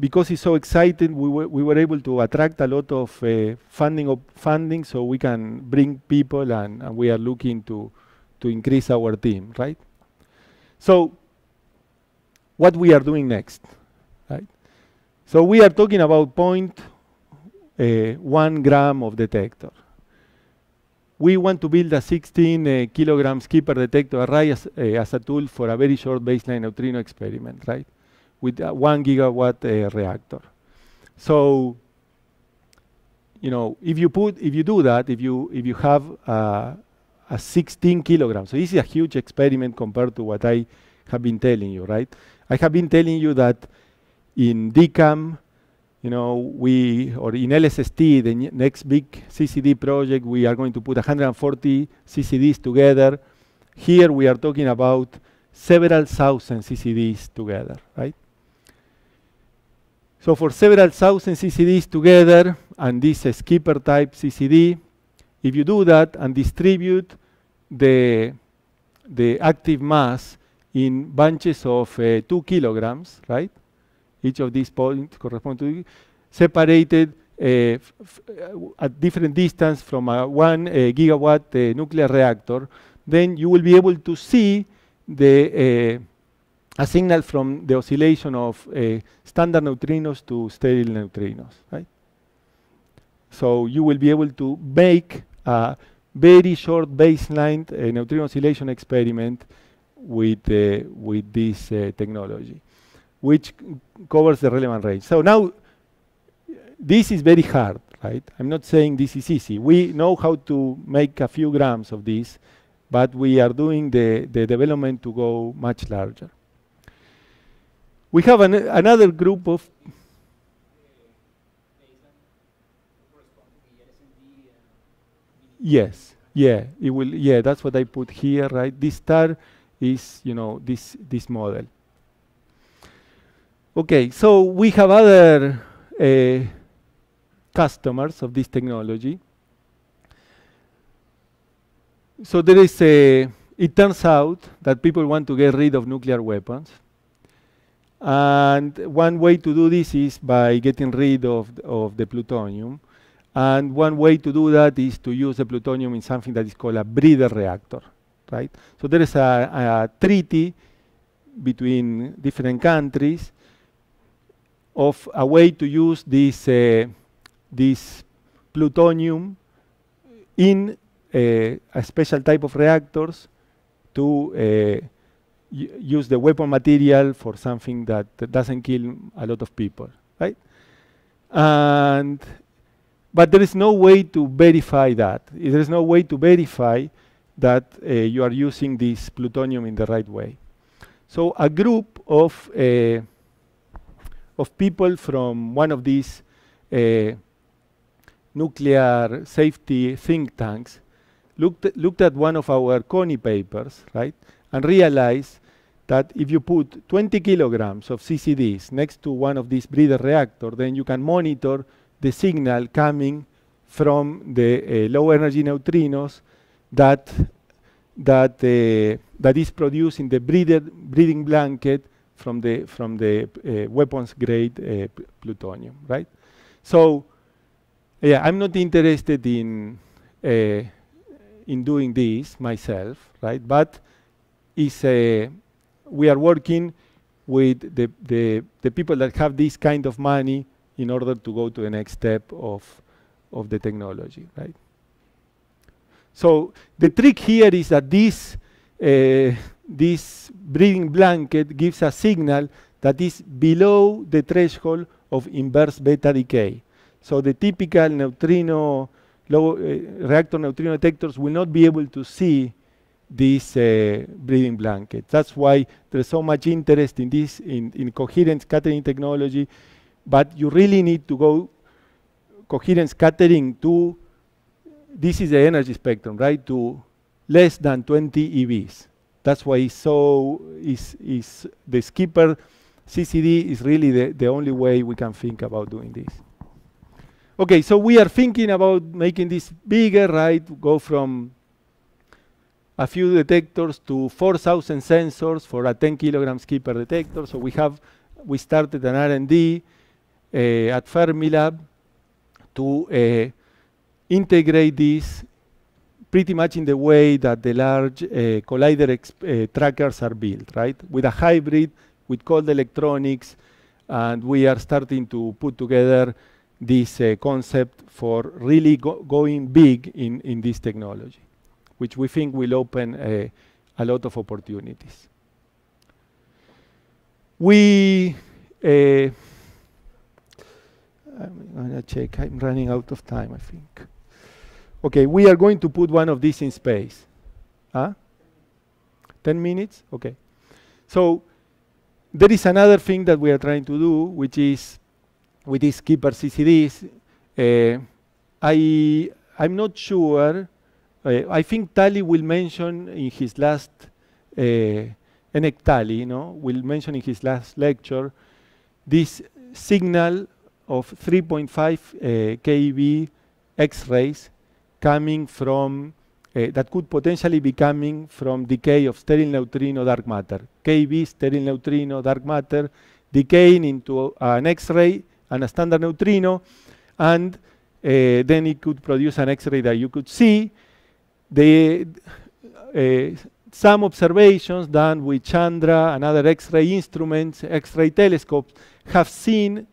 because it's so exciting, we, we were able to attract a lot of uh, funding, of funding so we can bring people and, and we are looking to, to increase our team, right? So what we are doing next, right? So we are talking about point uh, one gram of detector. We want to build a 16 uh, kilogram skipper detector array as, uh, as, a tool for a very short baseline neutrino experiment, right? With a uh, one gigawatt uh, reactor. So, you know, if you put, if you do that, if you if you have a 16 kilogram, so this is a huge experiment compared to what I have been telling you, right? I have been telling you that in DCAM you know, we, or in LSST, the next big CCD project, we are going to put 140 CCDs together. Here we are talking about several thousand CCDs together, right? So for several thousand CCDs together, and this skipper type CCD, if you do that and distribute the, the active mass in bunches of uh, two kilograms, right? Each of these points correspond to separated uh, at different distance from a one uh, gigawatt uh, nuclear reactor, then you will be able to see the a signal from the oscillation of standard neutrinos to sterile neutrinos. Right? So you will be able to make a very short baseline neutrino oscillation experiment with with this technology which covers the relevant range. So now this is very hard, right? I'm not saying this is easy. We know how to make a few grams of this, but we are doing the, the development to go much larger. We have an, another group of Yes, yeah, it will. Yeah, that's what I put here, right? This star is, you know, this this model. Okay, so we have other uh, customers of this technology. So there is a, it turns out that people want to get rid of nuclear weapons. And one way to do this is by getting rid of, of the plutonium. And one way to do that is to use the plutonium in something that is called a breeder reactor, right? So there is a, a treaty between different countries of a way to use this, uh, this plutonium in uh, a special type of reactors to uh, use the weapon material for something that doesn't kill a lot of people, right? And but there is no way to verify that. There is no way to verify that uh, you are using this plutonium in the right way. So a group of uh, of people from one of these uh, nuclear safety think tanks looked at, looked at one of our Coney papers, right, and realized that if you put 20 kilograms of CCDs next to one of these breeder reactors, then you can monitor the signal coming from the uh, low energy neutrinos that that uh, that is produced in the breeder breeding blanket from the from the uh, weapons grade uh, plutonium, right? So, yeah, I'm not interested in uh, in doing this myself, right? But is uh, we are working with the, the the people that have this kind of money in order to go to the next step of of the technology, right? So the trick here is that this uh, this breathing blanket gives a signal that is below the threshold of inverse beta decay. So the typical neutrino low, uh, reactor neutrino detectors will not be able to see this uh, eh, breathing blanket. That's why there's so much interest in this, in, in coherent scattering technology, but you really need to go coherent scattering to, this is the energy spectrum, right, to less than 20 EVs. That's why so is is the skipper CCD is really the, the only way we can think about doing this. Okay, so we are thinking about making this bigger, right? Go from a few detectors to 4,000 sensors for a 10 kilogram skipper detector. So we have, we started an R&D uh, at Fermilab to uh, integrate this pretty much in the way that the large uh, collider uh, trackers are built, right? With a hybrid, with cold electronics, and we are starting to put together this uh, concept for really go going big in, in this technology, which we think will open uh, a lot of opportunities. We, uh, I'm gonna check, I'm running out of time, I think. Okay, we are going to put one of these in space. Huh? 10 minutes? Okay. So there is another thing that we are trying to do, which is with these keeper CCDs. Uh, eh, I, I'm not sure. Uh, I think Tali will mention in his last, uh, eh, Enek Tali, you know, will mention in his last lecture this signal of 3.5 uh, keV X-rays coming from uh, that could potentially be coming from decay of sterile neutrino dark matter. KB sterile neutrino dark matter decaying into uh, an X-ray and a standard neutrino, and uh, then it could produce an X-ray that you could see. The eh, some observations done with Chandra and other X-ray instruments, X-ray telescopes, have seen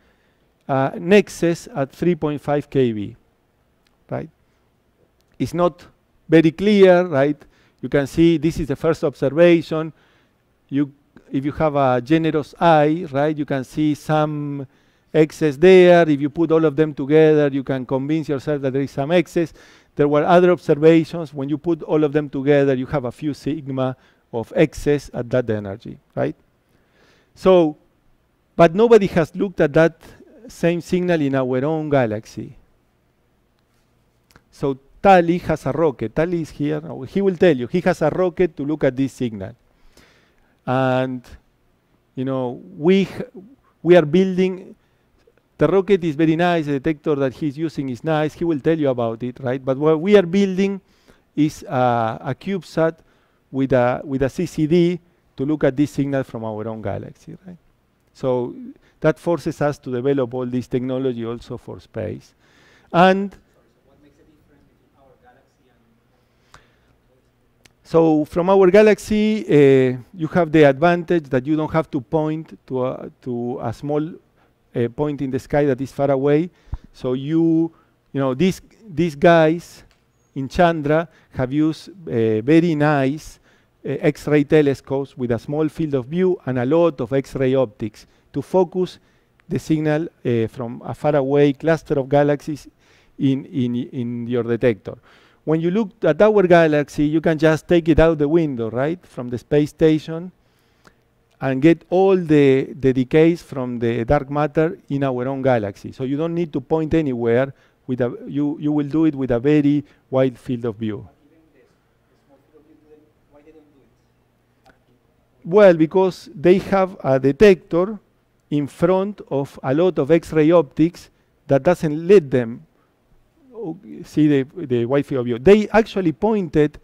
nexus at 3.5 kV, right? is not very clear, right? You can see this is the first observation. You, if you have a generous eye, right, you can see some excess there. If you put all of them together, you can convince yourself that there is some excess. There were other observations. When you put all of them together, you have a few sigma of excess at that energy, right? So, but nobody has looked at that same signal in our own galaxy. So Tali has a rocket. Tali is here. He will tell you. He has a rocket to look at this signal. And, you know, we, we are building. The rocket is very nice. The detector that he's using is nice. He will tell you about it, right? But what we are building is uh, a CubeSat with a, with a CCD to look at this signal from our own galaxy, right? So that forces us to develop all this technology also for space. And So from our galaxy, uh, you have the advantage that you don't have to point to a, to a small uh, point in the sky that is far away. So you, you know, these, these guys in Chandra have used uh, very nice uh, X-ray telescopes with a small field of view and a lot of X-ray optics to focus the signal uh, from a faraway cluster of galaxies in, in, in your detector when you look at our galaxy, you can just take it out the window, right, from the space station and get all the, the decays from the dark matter in our own galaxy. So you don't need to point anywhere. With a, you, you will do it with a very wide field of view. Well, because they have a detector in front of a lot of X-ray optics that doesn't let them see the, the wide field of view. They actually pointed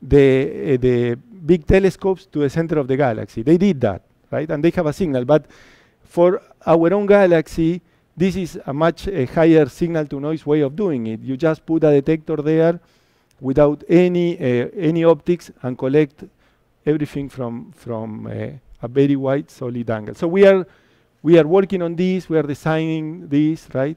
the, uh, the big telescopes to the center of the galaxy. They did that, right? And they have a signal. But for our own galaxy, this is a much uh, higher signal to noise way of doing it. You just put a detector there without any, uh, any optics and collect everything from, from a very wide solid angle. So we are, we are working on this, we are designing this, right?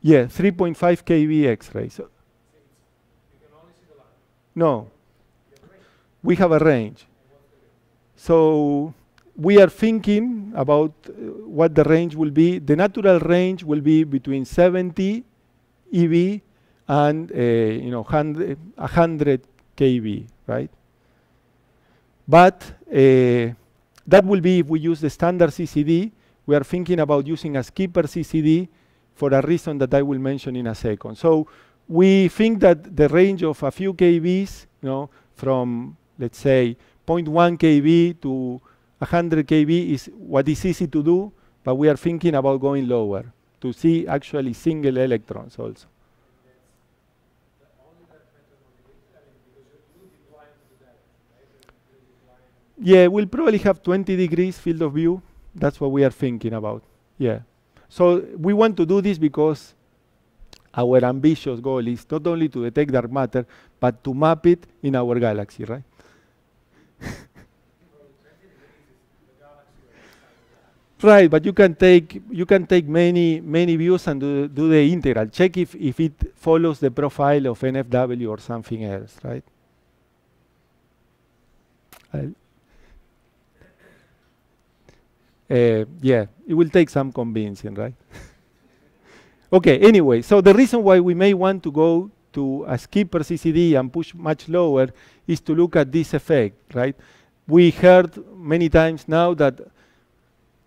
Yeah, 3.5 kV X-ray. So no. We have a range. So we are thinking about uh, what the range will be. The natural range will be between 70 EV and uh, you know 100, kV, right? But uh, that will be if we use the standard CCD. We are thinking about using a skipper CCD for a reason that I will mention in a second. So we think that the range of a few kVs, you know, from let's say 0.1 kV to 100 kV is what is easy to do, but we are thinking about going lower to see actually single electrons also. Yeah, we'll probably have 20 degrees field of view. That's what we are thinking about. Yeah. So we want to do this because our ambitious goal is not only to detect dark matter, but to map it in our galaxy, right? [laughs] right, but you can take you can take many many views and do, do the integral. Check if, if it follows the profile of NFW or something else, right? I'll uh, yeah, it will take some convincing, right? [laughs] okay, anyway, so the reason why we may want to go to a skipper CCD and push much lower is to look at this effect, right? We heard many times now that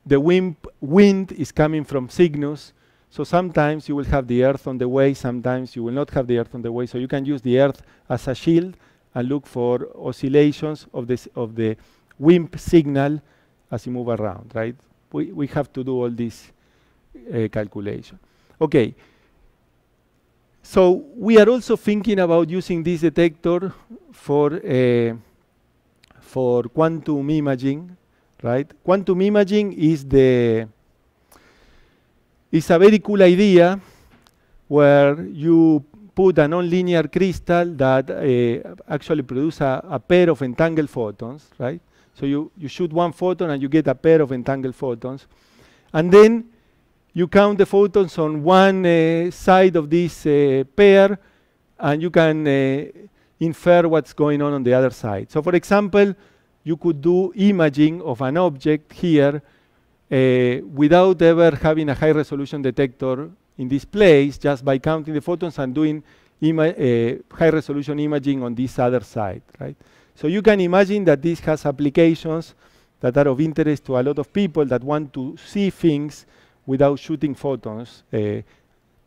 the wind, wind is coming from Cygnus, so sometimes you will have the earth on the way, sometimes you will not have the earth on the way, so you can use the earth as a shield and look for oscillations of, this, of the wind signal as you move around, right? We, we have to do all this uh, calculation. Okay. So we are also thinking about using this detector for uh, for quantum imaging, right? Quantum imaging is the is a very cool idea where you put a nonlinear crystal that uh, actually produces a, a pair of entangled photons, right? So you, you shoot one photon and you get a pair of entangled photons. And then you count the photons on one uh, side of this uh, pair, and you can uh, infer what's going on on the other side. So for example, you could do imaging of an object here uh, without ever having a high resolution detector in this place, just by counting the photons and doing uh, high resolution imaging on this other side, right? So you can imagine that this has applications that are of interest to a lot of people that want to see things without shooting photons uh,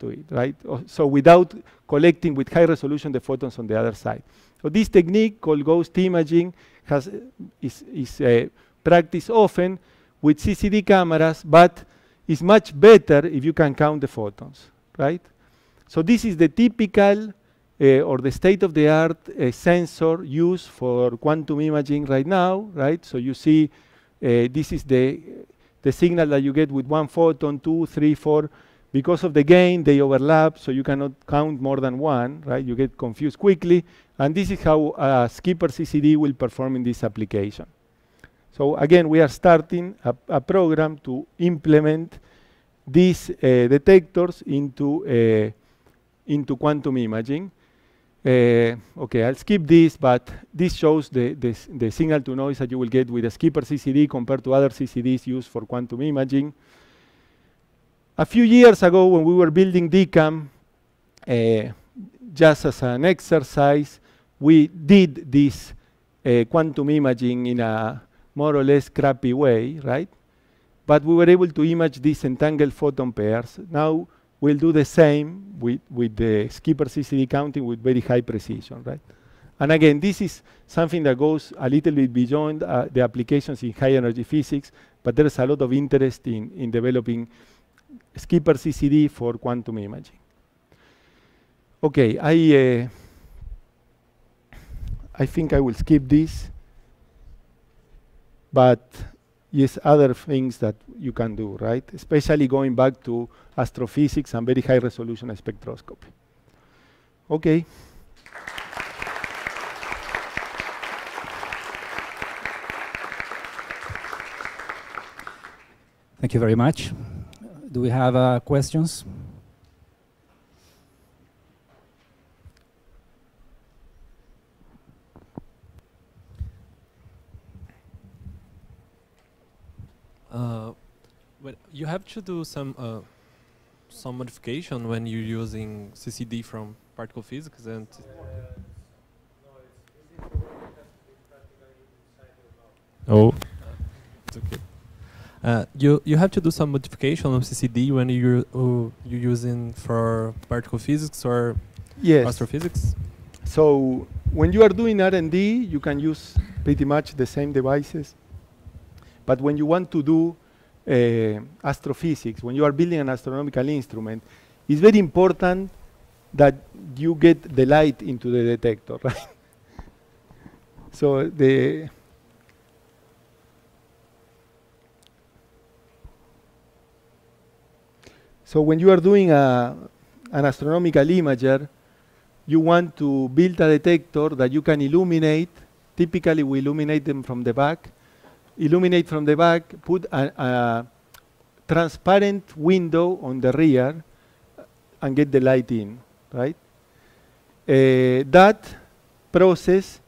to it, right? Oh, so without collecting with high resolution the photons on the other side. So this technique called ghost imaging has, uh, is, is uh, practiced often with CCD cameras, but it's much better if you can count the photons, right? So this is the typical uh, or the state-of-the-art uh, sensor used for quantum imaging right now, right? So you see uh, this is the, the signal that you get with one photon, two, three, four. Because of the gain, they overlap, so you cannot count more than one, right? You get confused quickly, and this is how a uh, skipper CCD will perform in this application. So again, we are starting a, a program to implement these uh, detectors into, uh, into quantum imaging. Uh, okay, I'll skip this, but this shows the, the, the, signal to noise that you will get with a skipper CCD compared to other CCDs used for quantum imaging. A few years ago when we were building DCAM, uh, eh, just as an exercise, we did this uh, quantum imaging in a more or less crappy way, right? But we were able to image these entangled photon pairs. Now we will do the same with, with the skipper CCD counting with very high precision, right? And again, this is something that goes a little bit beyond uh, the applications in high energy physics, but there's a lot of interest in, in developing skipper CCD for quantum imaging. Okay, I, uh, I think I will skip this, but is other things that you can do, right? Especially going back to astrophysics and very high resolution spectroscopy. Okay. Thank you very much. Do we have uh, questions? Uh, well, you have to do some uh, some modification when you're using CCD from particle physics and. Oh. Uh, it's okay. Uh, you you have to do some modification of CCD when you uh, you're using for particle physics or yes. astrophysics. So when you are doing R and D, you can use pretty much the same devices but when you want to do uh, astrophysics, when you are building an astronomical instrument, it's very important that you get the light into the detector, [laughs] right? so the so when you are doing a, an astronomical imager, you want to build a detector that you can illuminate. Typically, we illuminate them from the back illuminate from the back, put a, a transparent window on the rear and get the light in, right? Uh, that process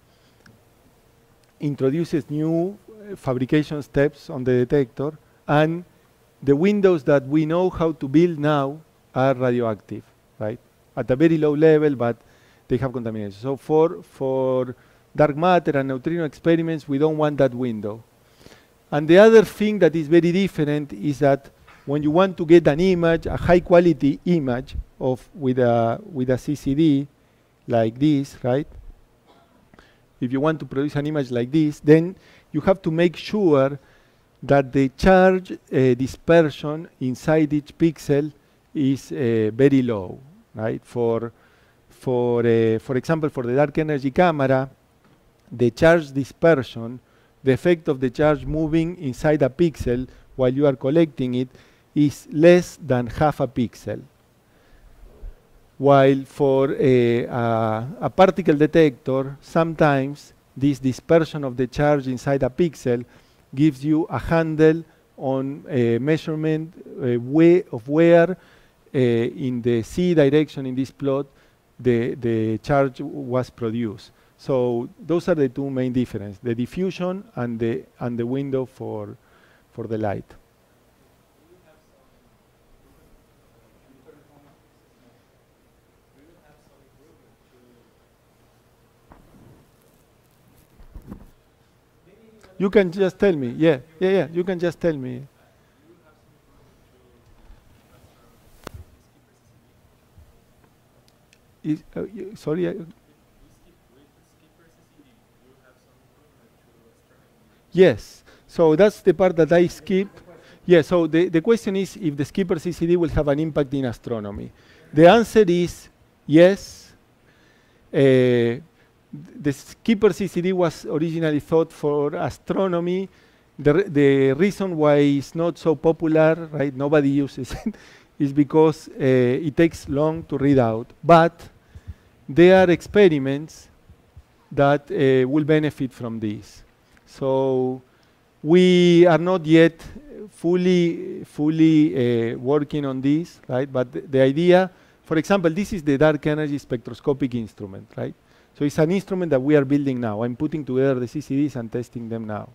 introduces new eh, fabrication steps on the detector and the windows that we know how to build now are radioactive, right? At a very low level, but they have contamination. So for, for dark matter and neutrino experiments, we don't want that window. And the other thing that is very different is that when you want to get an image, a high quality image of with a with a CCD like this, right? If you want to produce an image like this, then you have to make sure that the charge uh, dispersion inside each pixel is uh, very low, right? For for uh, for example, for the dark energy camera, the charge dispersion the effect of the charge moving inside a pixel while you are collecting it is less than half a pixel. While for eh, a, a particle detector, sometimes this dispersion of the charge inside a pixel gives you a handle on a eh, measurement a eh, way of where uh, in the z direction in this plot the, the charge was produced. So those are the two main differences, the diffusion and the, and the window for, for the light. You can just tell me, yeah, yeah, yeah, you can just tell me. Is, uh, sorry, Yes, so that's the part that I skip. Yeah, so the, the question is if the skipper CCD will have an impact in astronomy. The answer is yes. Uh, the skipper CCD was originally thought for astronomy. The, the reason why it's not so popular, right, nobody uses it, [laughs] is because uh, it takes long to read out. But there are experiments that uh, will benefit from this. So we are not yet fully, fully uh, working on this, right? But th the idea, for example, this is the dark energy spectroscopic instrument, right? So it's an instrument that we are building now. I'm putting together the CCDs and testing them now.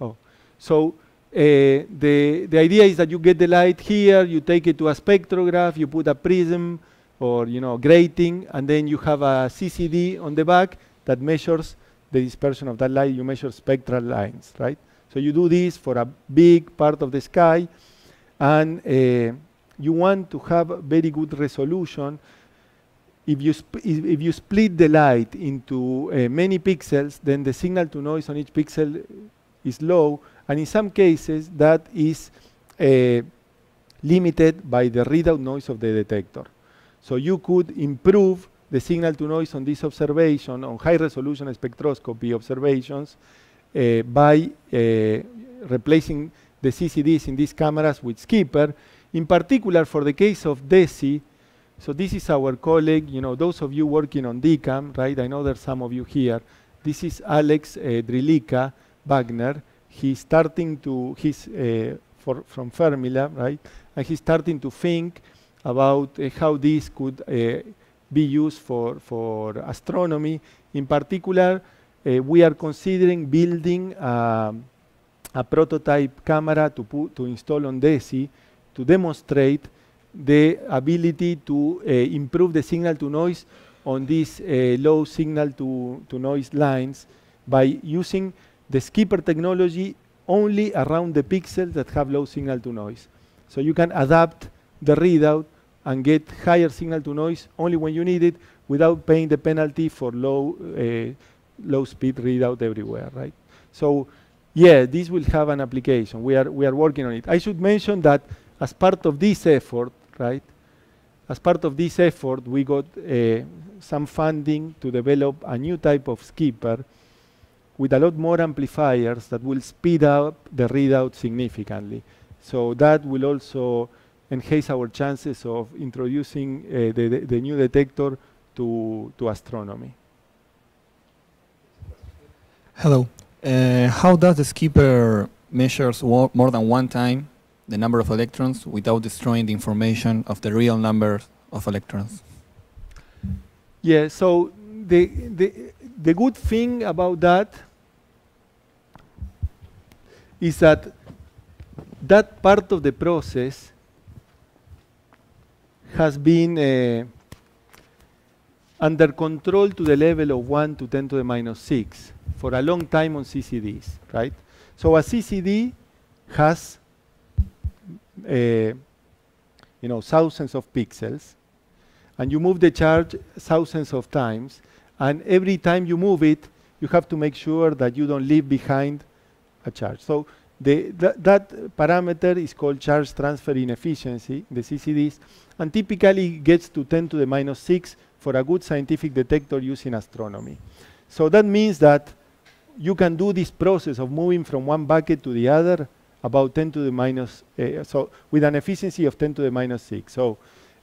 Oh, so uh, the, the idea is that you get the light here, you take it to a spectrograph, you put a prism or you know grating, and then you have a CCD on the back that measures the dispersion of that light. You measure spectral lines, right? So you do this for a big part of the sky, and uh, you want to have very good resolution. If you, if, if you split the light into uh, many pixels, then the signal to noise on each pixel is low, and in some cases that is uh, limited by the readout noise of the detector. So you could improve the signal to noise on this observation, on high resolution spectroscopy observations, uh, by uh, replacing the CCDs in these cameras with Skipper, in particular for the case of DESI, so this is our colleague, you know, those of you working on DCAM, right? I know there's some of you here. This is Alex uh, Drilika Wagner. He's starting to, he's uh, for, from Fermilab, right? And he's starting to think about uh, how this could uh, be used for, for astronomy. In particular, uh, we are considering building um, a prototype camera to, put, to install on DESI to demonstrate the ability to uh, improve the signal to noise on these uh, low signal to, to noise lines by using the skipper technology only around the pixels that have low signal to noise. So you can adapt the readout and get higher signal to noise only when you need it without paying the penalty for low, uh, low speed readout everywhere, right? So yeah, this will have an application. We are, we are working on it. I should mention that as part of this effort, right, as part of this effort, we got uh, some funding to develop a new type of skipper with a lot more amplifiers that will speed up the readout significantly. So that will also enhance our chances of introducing uh, the, the, new detector to, to astronomy. Hello. Uh, how does the skipper measures more than one time the number of electrons without destroying the information of the real number of electrons? Yeah, so the, the, the good thing about that is that that part of the process has been uh, under control to the level of 1 to 10 to the minus 6 for a long time on CCDs, right? So a CCD has, uh, you know, thousands of pixels, and you move the charge thousands of times, and every time you move it, you have to make sure that you don't leave behind a charge. So the, that, that parameter is called charge transfer inefficiency, the CCDs, and typically gets to 10 to the minus 6 for a good scientific detector used in astronomy. So that means that you can do this process of moving from one bucket to the other about 10 to the minus, uh, so with an efficiency of 10 to the minus 6. So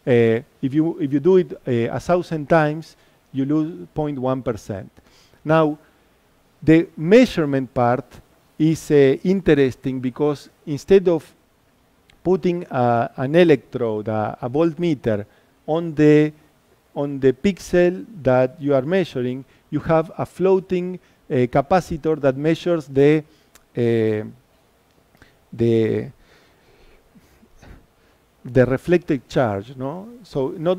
uh, if, you, if you do it uh, a thousand times, you lose 0.1%. Now, the measurement part is uh, interesting because instead of putting an electrode, a voltmeter, on the on the pixel that you are measuring, you have a floating uh, capacitor that measures the uh, the the reflected charge, no? So not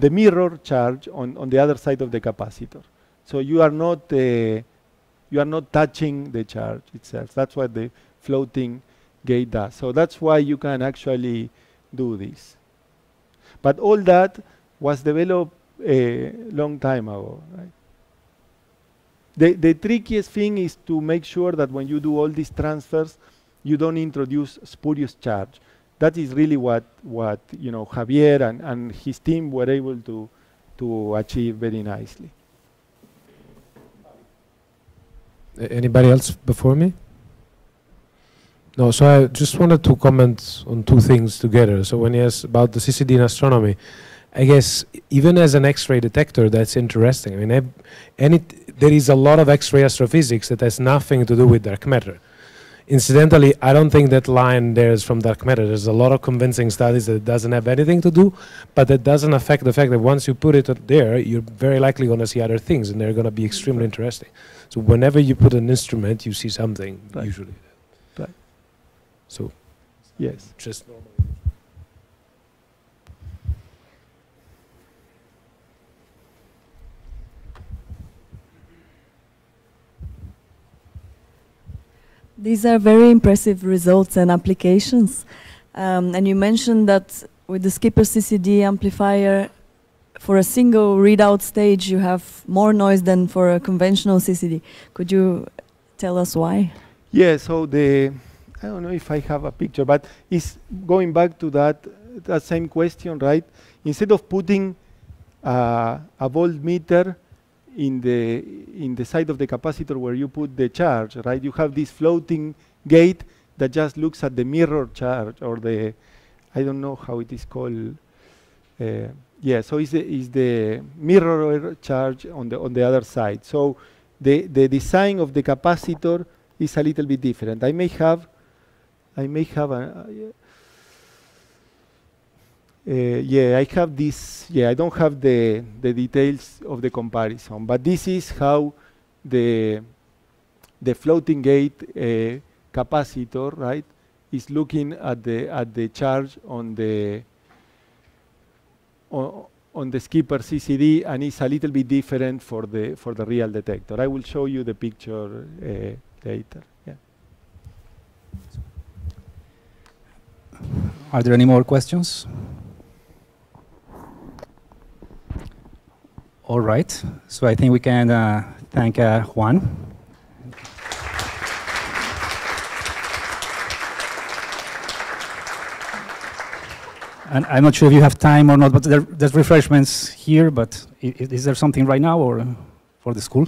the mirror charge on on the other side of the capacitor. So you are not uh, you are not touching the charge itself. That's what the floating gate does. So that's why you can actually do this. But all that was developed a eh, long time ago. Right? The, the trickiest thing is to make sure that when you do all these transfers, you don't introduce spurious charge. That is really what, what you know, Javier and, and his team were able to, to achieve very nicely. Anybody else before me? No, so I just wanted to comment on two things together. So when he asked about the CCD in astronomy, I guess even as an X-ray detector, that's interesting. I mean, any there is a lot of X-ray astrophysics that has nothing to do with dark matter. Incidentally, I don't think that line there is from dark matter. There's a lot of convincing studies that doesn't have anything to do, but that doesn't affect the fact that once you put it there, you're very likely going to see other things, and they're going to be extremely interesting. So whenever you put an instrument, you see something right. usually. Right. So. Yes. Just normally. These are very impressive results and applications. Um, and you mentioned that with the Skipper CCD amplifier, for a single readout stage, you have more noise than for a conventional CCD. Could you tell us why? Yeah, so the, I don't know if I have a picture, but it's going back to that, that same question, right? Instead of putting uh, a voltmeter in the, in the side of the capacitor where you put the charge, right? You have this floating gate that just looks at the mirror charge or the, I don't know how it is called, uh, yeah, so it's the, it's the mirror charge on the, on the other side. So the, the design of the capacitor is a little bit different. I may have, I may have a, uh, yeah, I have this, yeah, I don't have the, the details of the comparison, but this is how the, the floating gate uh, capacitor, right, is looking at the, at the charge on the, on, on the skipper CCD and it's a little bit different for the, for the real detector. I will show you the picture uh, later. Yeah. Are there any more questions? All right, so I think we can uh, thank uh, Juan. And I'm not sure if you have time or not, but there, there's refreshments here, but is, is there something right now or for the school?